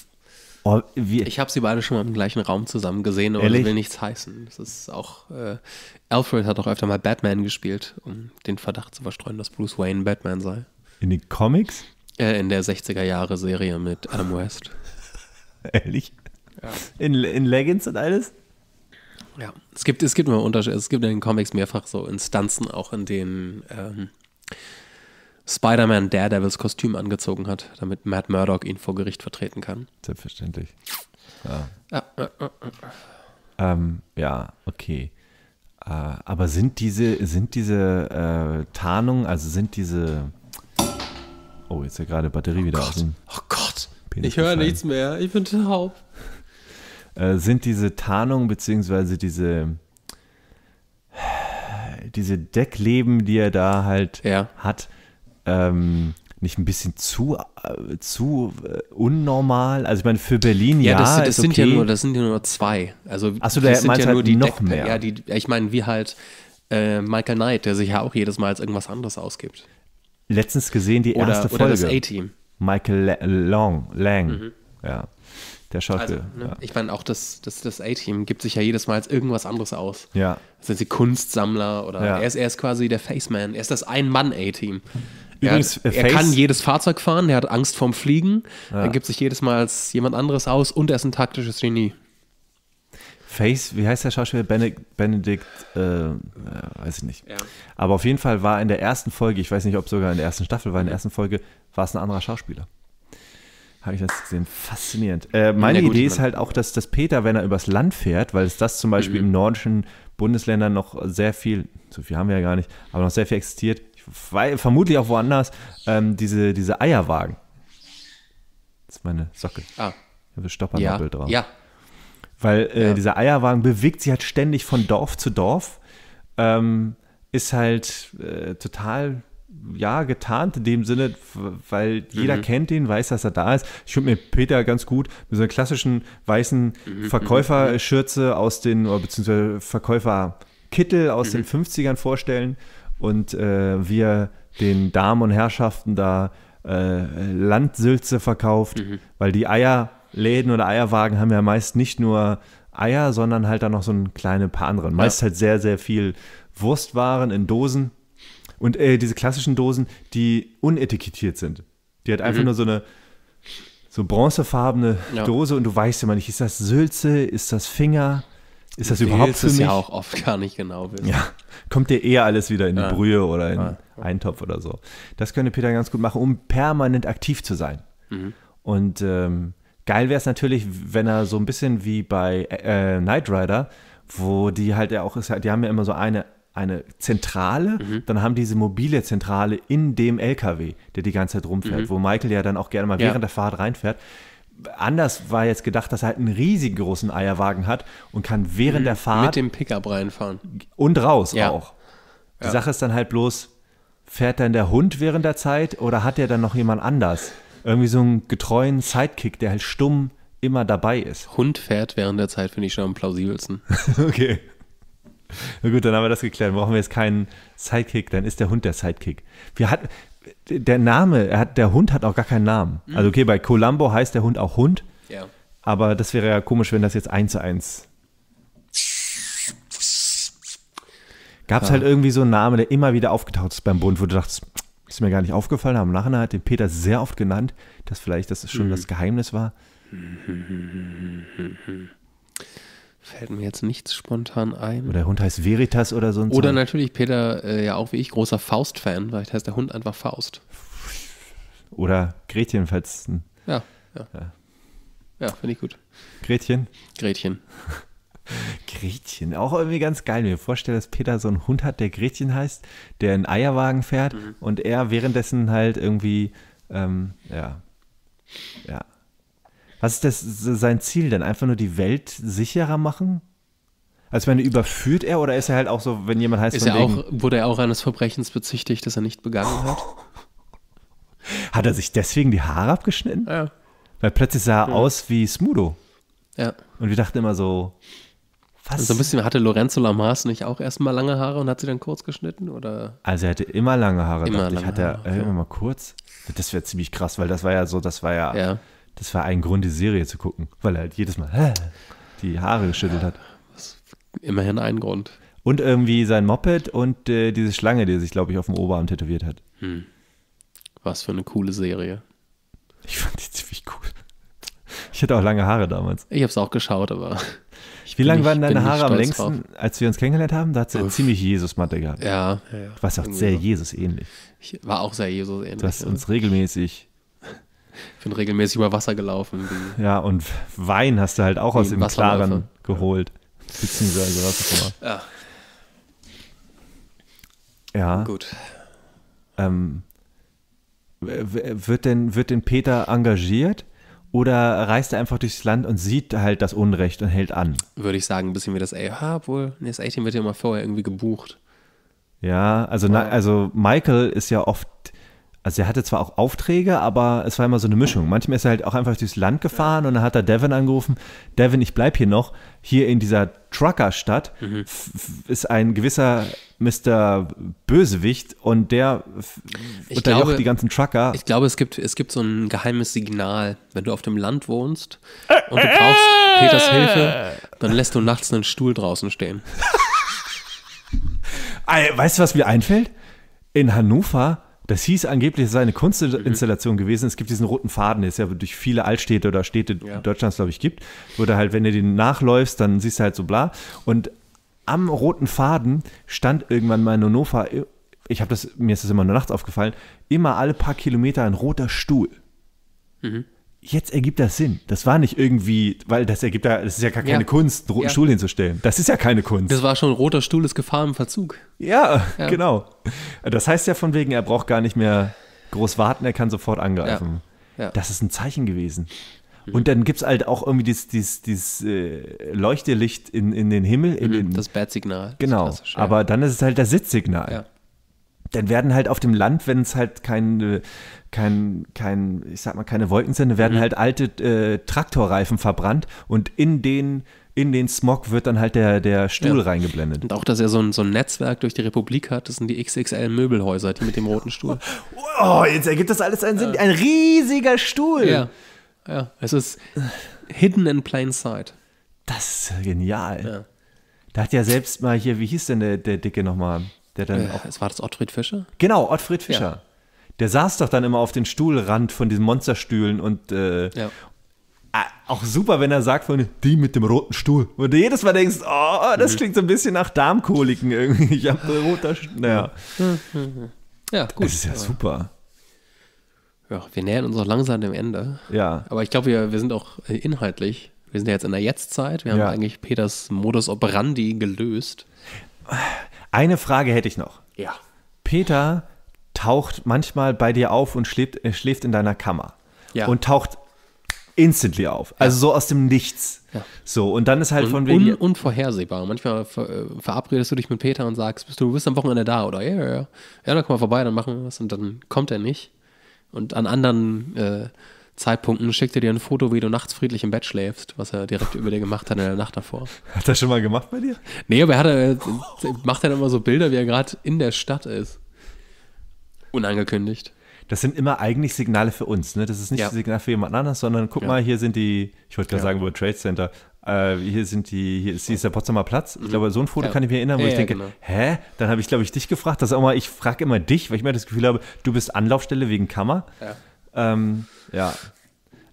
[SPEAKER 1] Oh, ich habe sie beide schon mal im gleichen Raum zusammen gesehen, und das will nichts heißen. Das ist auch, äh, Alfred hat auch öfter mal Batman gespielt, um den Verdacht zu verstreuen, dass Bruce Wayne Batman sei. In den Comics? Äh, in der 60er-Jahre-Serie mit Adam West. Ehrlich? Ja. In, in Leggings und alles? Ja, es gibt, es gibt immer Unterschiede. Also es gibt in den Comics mehrfach so Instanzen, auch in denen ähm, Spider-Man Daredevils Kostüm angezogen hat, damit Matt Murdock ihn vor Gericht vertreten kann. Selbstverständlich. Ja, ah, äh, äh, äh. Ähm, ja okay.
[SPEAKER 2] Äh, aber sind diese, sind diese äh, Tarnungen, also sind diese. Oh, jetzt ist ja gerade Batterie oh wieder Gott. aus dem. Oh Gott! Penis ich höre
[SPEAKER 1] nichts mehr. Ich bin taub.
[SPEAKER 2] Äh, sind diese Tarnung beziehungsweise diese diese Deckleben, die er da halt ja. hat, ähm, nicht ein bisschen zu, äh, zu äh, unnormal? Also ich meine, für Berlin ja. Ja, das, das sind okay. ja nur,
[SPEAKER 1] das sind ja nur zwei. Also Achso, da sind ja halt nur die noch Deck mehr. Ja, die, ich meine, wie halt äh, Michael Knight, der sich ja auch jedes Mal als irgendwas anderes ausgibt.
[SPEAKER 2] Letztens gesehen die erste oder, Folge. das A-Team. Michael L Long, Lang. Mhm. Ja
[SPEAKER 1] der Shuttle. Also, ne? ja. Ich meine, auch das, das, das A-Team gibt sich ja jedes Mal als irgendwas anderes aus. Ja. Sind also, sie Kunstsammler oder ja. er, ist, er ist quasi der Faceman, er ist das Ein-Mann-A-Team. Übrigens, er, äh, er kann jedes Fahrzeug fahren, er hat Angst vorm Fliegen, ja. er gibt sich jedes Mal als jemand anderes aus und er ist ein taktisches Genie. Face, wie heißt der Schauspieler? Benedikt,
[SPEAKER 2] äh, äh, weiß ich nicht. Ja. Aber auf jeden Fall war in der ersten Folge, ich weiß nicht, ob sogar in der ersten Staffel war, in der ersten Folge war es ein anderer Schauspieler. Habe ich das gesehen? Faszinierend. Äh, meine ja, Idee ist halt auch, dass, dass Peter, wenn er übers Land fährt, weil es das zum Beispiel mhm. im nordischen Bundesländern noch sehr viel, so viel haben wir ja gar nicht, aber noch sehr viel existiert, weil, vermutlich auch woanders, ähm, diese, diese Eierwagen. Das ist meine Socke. Ah. Ich habe Stoppernappel ja. drauf. Ja. Weil äh, ja. dieser Eierwagen bewegt sich halt ständig von Dorf zu Dorf. Ähm, ist halt äh, total ja, getarnt in dem Sinne, weil jeder mhm. kennt ihn, weiß, dass er da ist. Ich finde mir Peter ganz gut mit so einer klassischen weißen mhm, mhm, Verkäuferschürze aus den, beziehungsweise Verkäuferkittel aus den 50ern vorstellen und äh, wir den Damen und Herrschaften da äh, Landsülze verkauft, mhm. weil die Eierläden oder Eierwagen haben ja meist nicht nur Eier, sondern halt dann noch so ein kleine paar andere. Meist ja. halt sehr, sehr viel Wurstwaren in Dosen und äh, diese klassischen Dosen, die unetikettiert sind. Die hat einfach mhm. nur so eine so bronzefarbene ja. Dose und du weißt immer nicht, ist das Sülze, ist das Finger, ist das du überhaupt für mich? ja auch oft gar nicht genau wissen. Ja, kommt dir eher alles wieder in die ja. Brühe oder in ja. Eintopf oder so. Das könnte Peter ganz gut machen, um permanent aktiv zu sein. Mhm. Und ähm, geil wäre es natürlich, wenn er so ein bisschen wie bei äh, Knight Rider, wo die halt ja auch, ist, die haben ja immer so eine eine Zentrale, mhm. dann haben diese mobile Zentrale in dem LKW, der die ganze Zeit rumfährt, mhm. wo Michael ja dann auch gerne mal ja. während der Fahrt reinfährt. Anders war jetzt gedacht, dass er halt einen riesigen großen Eierwagen hat und kann während mhm. der Fahrt mit dem Pickup reinfahren und raus ja. auch. Die ja. Sache ist dann halt bloß, fährt dann der Hund während der Zeit oder hat er dann noch jemand anders? Irgendwie so einen getreuen Sidekick, der halt stumm immer dabei ist. Hund fährt während der Zeit finde ich schon am plausibelsten. okay. Na gut, dann haben wir das geklärt. Brauchen wir jetzt keinen Sidekick, dann ist der Hund der Sidekick. Wir hatten, der Name, hat, der Hund hat auch gar keinen Namen. Mhm. Also okay, bei Columbo heißt der Hund auch Hund. Ja. Aber das wäre ja komisch, wenn das jetzt eins zu eins. Gab es ja. halt irgendwie so einen Namen, der immer wieder aufgetaucht ist beim Bund, wo du dachtest, ist mir gar nicht aufgefallen, aber im Nachhinein hat den Peter sehr oft genannt, dass vielleicht das schon mhm. das Geheimnis war. Mhm.
[SPEAKER 1] Fällt mir jetzt nichts spontan ein. Oder der Hund
[SPEAKER 2] heißt Veritas
[SPEAKER 1] oder so ein Oder Zeug. natürlich Peter, äh, ja auch wie ich, großer Faust-Fan, vielleicht heißt der Hund einfach Faust. Oder Gretchen, falls. Ja, ja. Ja,
[SPEAKER 2] ja finde ich gut. Gretchen? Gretchen. Gretchen, auch irgendwie ganz geil. Mir vorstelle, dass Peter so einen Hund hat, der Gretchen heißt, der einen Eierwagen fährt mhm. und er währenddessen halt irgendwie, ähm, ja, ja, was ist das, sein Ziel denn? Einfach nur die Welt sicherer machen? Als wenn er überführt er oder ist er halt auch so, wenn jemand heißt, ist er wegen, auch, wurde er auch eines Verbrechens bezichtigt, das er nicht begangen hat? Hat er sich deswegen die Haare abgeschnitten? Ja. Weil plötzlich sah er ja. Hm. aus
[SPEAKER 1] wie Smudo. Ja. Und wir dachten immer so, was? So also, ein bisschen hatte Lorenzo Lamas nicht auch erstmal lange Haare und hat sie dann kurz geschnitten? Oder? Also er hatte immer lange Haare, immer lange ich. Hatte Haare, er ja. immer
[SPEAKER 2] mal kurz? Das wäre ziemlich krass, weil das war ja so, das war ja. ja das war ein Grund, die Serie zu gucken, weil er halt jedes Mal die Haare geschüttelt hat. Immerhin ein Grund. Und irgendwie sein Moped und äh, diese Schlange, die sich, glaube ich, auf dem Oberarm tätowiert hat. Hm.
[SPEAKER 1] Was für eine coole Serie. Ich fand die ziemlich cool. Ich hatte auch lange Haare damals. Ich habe es auch geschaut, aber. Wie lange waren deine Haare am längsten, drauf. als wir uns
[SPEAKER 2] kennengelernt haben? Da hat es ja ziemlich Jesus-Matte gehabt. Ja, ja, ja. Du warst auch sehr Jesus-ähnlich.
[SPEAKER 1] Ich war auch sehr Jesus-ähnlich. Du hast uns
[SPEAKER 2] regelmäßig
[SPEAKER 1] bin regelmäßig über Wasser gelaufen.
[SPEAKER 2] Ja, und Wein hast du halt auch aus dem Klaren geholt. Beziehungsweise was auch immer. Ja. Ja. Gut. Ähm, wird, denn, wird denn Peter engagiert oder reist er einfach durchs Land und sieht halt das Unrecht und hält an? Würde ich sagen, ein bisschen wie das AH, obwohl, Nee, das A-Team wird ja immer vorher
[SPEAKER 1] irgendwie gebucht.
[SPEAKER 2] Ja, also, na, also Michael ist ja oft also er hatte zwar auch Aufträge, aber es war immer so eine Mischung. Manchmal ist er halt auch einfach durchs Land gefahren und dann hat er Devin angerufen. Devin, ich bleib hier noch. Hier in dieser Truckerstadt mhm. ist ein gewisser Mr. Bösewicht und der unterjocht die
[SPEAKER 1] ganzen Trucker. Ich glaube, es gibt, es gibt so ein geheimes Signal. Wenn du auf dem Land wohnst äh, und du brauchst äh. Peters Hilfe, dann lässt du nachts einen Stuhl draußen stehen. weißt du, was mir einfällt? In Hannover das hieß
[SPEAKER 2] angeblich, es sei eine mhm. Kunstinstallation mhm. gewesen. Es gibt diesen roten Faden, der es ja durch viele Altstädte oder Städte ja. Deutschlands, glaube ich, gibt. Wo du halt, wenn du den nachläufst, dann siehst du halt so bla. Und am roten Faden stand irgendwann mal in Hannover, ich habe das, mir ist das immer nur nachts aufgefallen, immer alle paar Kilometer ein roter Stuhl. Mhm jetzt ergibt das Sinn. Das war nicht irgendwie, weil das ergibt ja, das ist ja gar keine ja. Kunst, einen roten ja. Stuhl hinzustellen. Das ist ja keine Kunst. Das war schon roter Stuhl ist Gefahr im Verzug. Ja, ja, genau. Das heißt ja von wegen, er braucht gar nicht mehr groß warten, er kann sofort angreifen. Das ist ein Zeichen gewesen. Mhm. Und dann gibt es halt auch irgendwie dieses, dieses, dieses äh, Leuchtelicht in, in den Himmel. In mhm, den, das Bat-Signal. Genau. Aber dann ist es halt das Sitzsignal. Ja dann werden halt auf dem Land, wenn es halt keine äh, kein, kein, ich sag mal, keine Wolken sind, werden mhm. halt alte äh, Traktorreifen verbrannt und in den in den Smog wird dann halt der, der Stuhl ja. reingeblendet. Und auch, dass
[SPEAKER 1] er so ein, so ein Netzwerk durch die Republik hat, das sind die XXL-Möbelhäuser, die mit dem roten Stuhl.
[SPEAKER 2] oh, jetzt ergibt das alles einen Sinn. Äh. Ein
[SPEAKER 1] riesiger Stuhl. Ja. ja, es ist hidden in plain sight. Das ist genial. Ja. Da hat ja selbst mal
[SPEAKER 2] hier, wie hieß denn der, der Dicke nochmal? Der dann äh, auch, es war das Ottfried Fischer? Genau, Ottfried Fischer. Ja der saß doch dann immer auf den Stuhlrand von diesen Monsterstühlen und äh, ja. auch super, wenn er sagt von die mit dem roten Stuhl. Und du jedes Mal denkst, oh, das mhm. klingt so ein bisschen nach
[SPEAKER 1] Darmkoliken irgendwie. Ich habe roter Stuhl. Naja.
[SPEAKER 2] Ja, gut. Das ist ja
[SPEAKER 1] super. Ja, wir nähern uns auch langsam dem Ende. Ja. Aber ich glaube, wir, wir sind auch äh, inhaltlich. Wir sind ja jetzt in der Jetztzeit. Wir haben ja. eigentlich Peters Modus operandi gelöst. Eine Frage hätte ich noch. Ja. Peter taucht manchmal
[SPEAKER 2] bei dir auf und schläft, äh, schläft in deiner Kammer. Ja. Und taucht instantly auf. Also so
[SPEAKER 1] aus dem Nichts. Ja. So, und dann ist halt und, von wegen. Un unvorhersehbar. Manchmal ver äh, verabredest du dich mit Peter und sagst, bist du bist am Wochenende da oder ja, ja, ja. Ja, dann komm mal vorbei, dann machen wir was und dann kommt er nicht. Und an anderen äh, Zeitpunkten schickt er dir ein Foto, wie du nachts friedlich im Bett schläfst, was er direkt über dir gemacht hat in der Nacht davor. Hat er schon mal gemacht bei dir? Nee, aber er hat, er, äh, macht dann immer so Bilder, wie er gerade in der Stadt ist. Unangekündigt.
[SPEAKER 2] Das sind immer eigentlich Signale für uns. Ne? Das ist nicht ja. ein Signal für jemand anderes, sondern guck ja. mal, hier sind die, ich wollte gerade sagen, World Trade Center. Äh, hier sind die, hier ist, hier ist der Potsdamer Platz. Ich mhm. glaube, so ein Foto kann ich mir erinnern, wo ich denke, genau. hä? Dann habe ich, glaube ich, dich gefragt. Das auch mal, ich frage immer dich, weil ich mir das Gefühl habe, du bist Anlaufstelle wegen Kammer. Ja. Ähm, ja.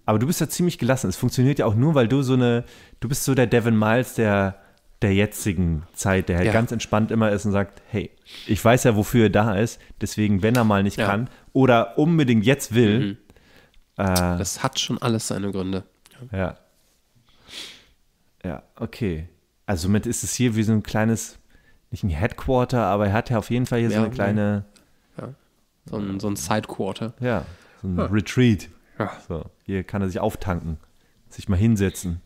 [SPEAKER 2] Aber du bist ja ziemlich gelassen. Es funktioniert ja auch nur, weil du so eine, du bist so der Devin Miles der der jetzigen Zeit, der halt ja. ganz entspannt immer ist und sagt, hey, ich weiß ja, wofür er da ist, deswegen, wenn er mal nicht ja. kann oder unbedingt jetzt will. Mhm. Äh, das hat schon alles seine Gründe. Ja. Ja, okay. Also somit ist es hier wie so ein kleines, nicht ein Headquarter, aber er hat ja auf jeden Fall hier ja, so eine kleine. Ja. So ein, so ein Sidequarter. Ja, so ein Retreat. So, hier kann er sich auftanken, sich mal hinsetzen.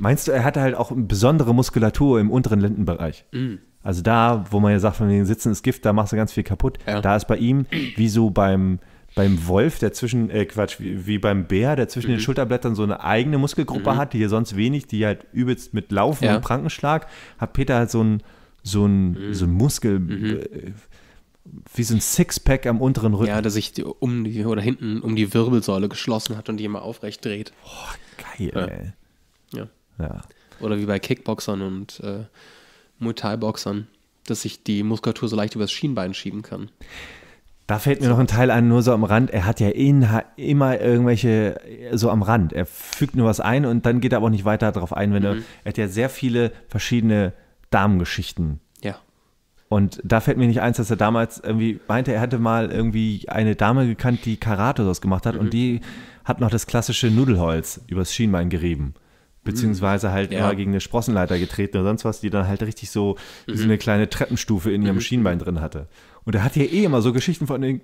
[SPEAKER 2] Meinst du, er hatte halt auch eine besondere Muskulatur im unteren Lendenbereich? Mhm. Also da, wo man ja sagt, von wegen Sitzen ist Gift, da machst du ganz viel kaputt. Ja. Da ist bei ihm, wie so beim, beim Wolf, der zwischen, äh Quatsch, wie, wie, beim Bär, der zwischen mhm. den Schulterblättern so eine eigene Muskelgruppe mhm. hat, die hier sonst wenig, die halt übelst mit Laufen ja. und Prankenschlag, hat Peter halt so ein, so ein, mhm. so ein Muskel. Mhm. Äh, wie
[SPEAKER 1] so ein Sixpack am unteren Rücken. Ja, der sich die, um die oder hinten um die Wirbelsäule geschlossen hat und die immer aufrecht dreht. Boah, geil, ja. ey. Ja. Ja. Oder wie bei Kickboxern und äh, Muay Thai-Boxern, dass sich die Muskulatur so leicht übers Schienbein schieben kann. Da fällt mir noch ein Teil an, nur so am Rand. Er hat ja Inha immer irgendwelche,
[SPEAKER 2] so am Rand. Er fügt nur was ein und dann geht er aber auch nicht weiter darauf ein. Wenn mhm. er, er hat ja sehr viele verschiedene Darmgeschichten. Ja. Und da fällt mir nicht eins, dass er damals irgendwie meinte, er hätte mal irgendwie eine Dame gekannt, die Karate gemacht hat mhm. und die hat noch das klassische Nudelholz übers Schienbein gerieben beziehungsweise halt ja. mal gegen eine Sprossenleiter getreten oder sonst was, die dann halt richtig so, mhm. so eine kleine Treppenstufe in ihrem mhm. Schienbein drin hatte. Und er hat hier eh immer so Geschichten von den,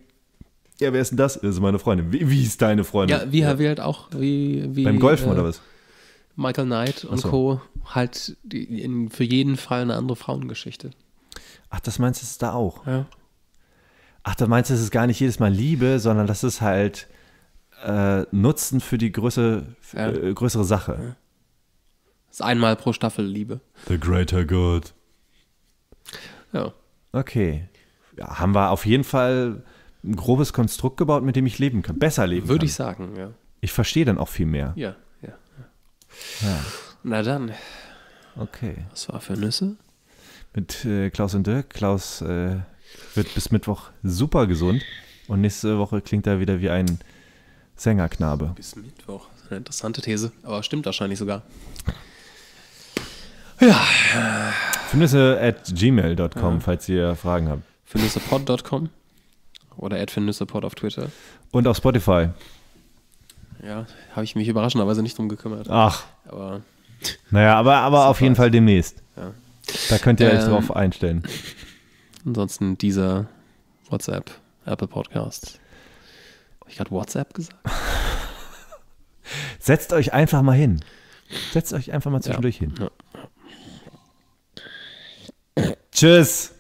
[SPEAKER 2] ja, wer ist denn das? Das ist meine Freundin. Wie, wie ist deine Freundin? Ja, wie, ja. wie halt
[SPEAKER 1] auch, wie, wie Beim Golfen äh, oder was? Michael Knight und so. Co. halt die, in, für jeden Fall eine andere Frauengeschichte. Ach, das meinst du es da auch? Ja.
[SPEAKER 2] Ach, da meinst du, es ist gar nicht jedes Mal Liebe, sondern das ist halt äh, Nutzen für die Größe, für, ja. äh, größere Sache. Ja
[SPEAKER 1] ist einmal pro Staffel Liebe.
[SPEAKER 2] The Greater Good. Ja. Okay. Ja, haben wir auf jeden Fall ein grobes Konstrukt gebaut, mit dem ich leben kann. Besser leben Würde kann. Würde ich sagen, ja. Ich verstehe dann auch viel mehr.
[SPEAKER 1] Ja, ja, ja. ja. Na dann. Okay.
[SPEAKER 2] Was war für Nüsse? Mit äh, Klaus und Dirk. Klaus äh, wird bis Mittwoch super gesund. Und nächste Woche klingt er wieder wie ein Sängerknabe. Bis
[SPEAKER 1] Mittwoch. Eine interessante These, aber stimmt wahrscheinlich sogar. Ja. Findnisse at gmail.com, ja. falls ihr Fragen habt. Findnissepod.com
[SPEAKER 2] oder at Findnissepod auf Twitter. Und auf Spotify.
[SPEAKER 1] Ja, habe ich mich überraschenderweise nicht drum gekümmert. Ach. Aber.
[SPEAKER 2] Naja, aber, aber auf jeden Fall demnächst.
[SPEAKER 1] Ja. Da könnt ihr ähm, euch drauf einstellen. Ansonsten dieser WhatsApp, Apple Podcast. Habe ich gerade WhatsApp gesagt?
[SPEAKER 2] Setzt euch einfach mal hin. Setzt euch einfach mal zwischendurch ja. hin. Ja. Tschüss.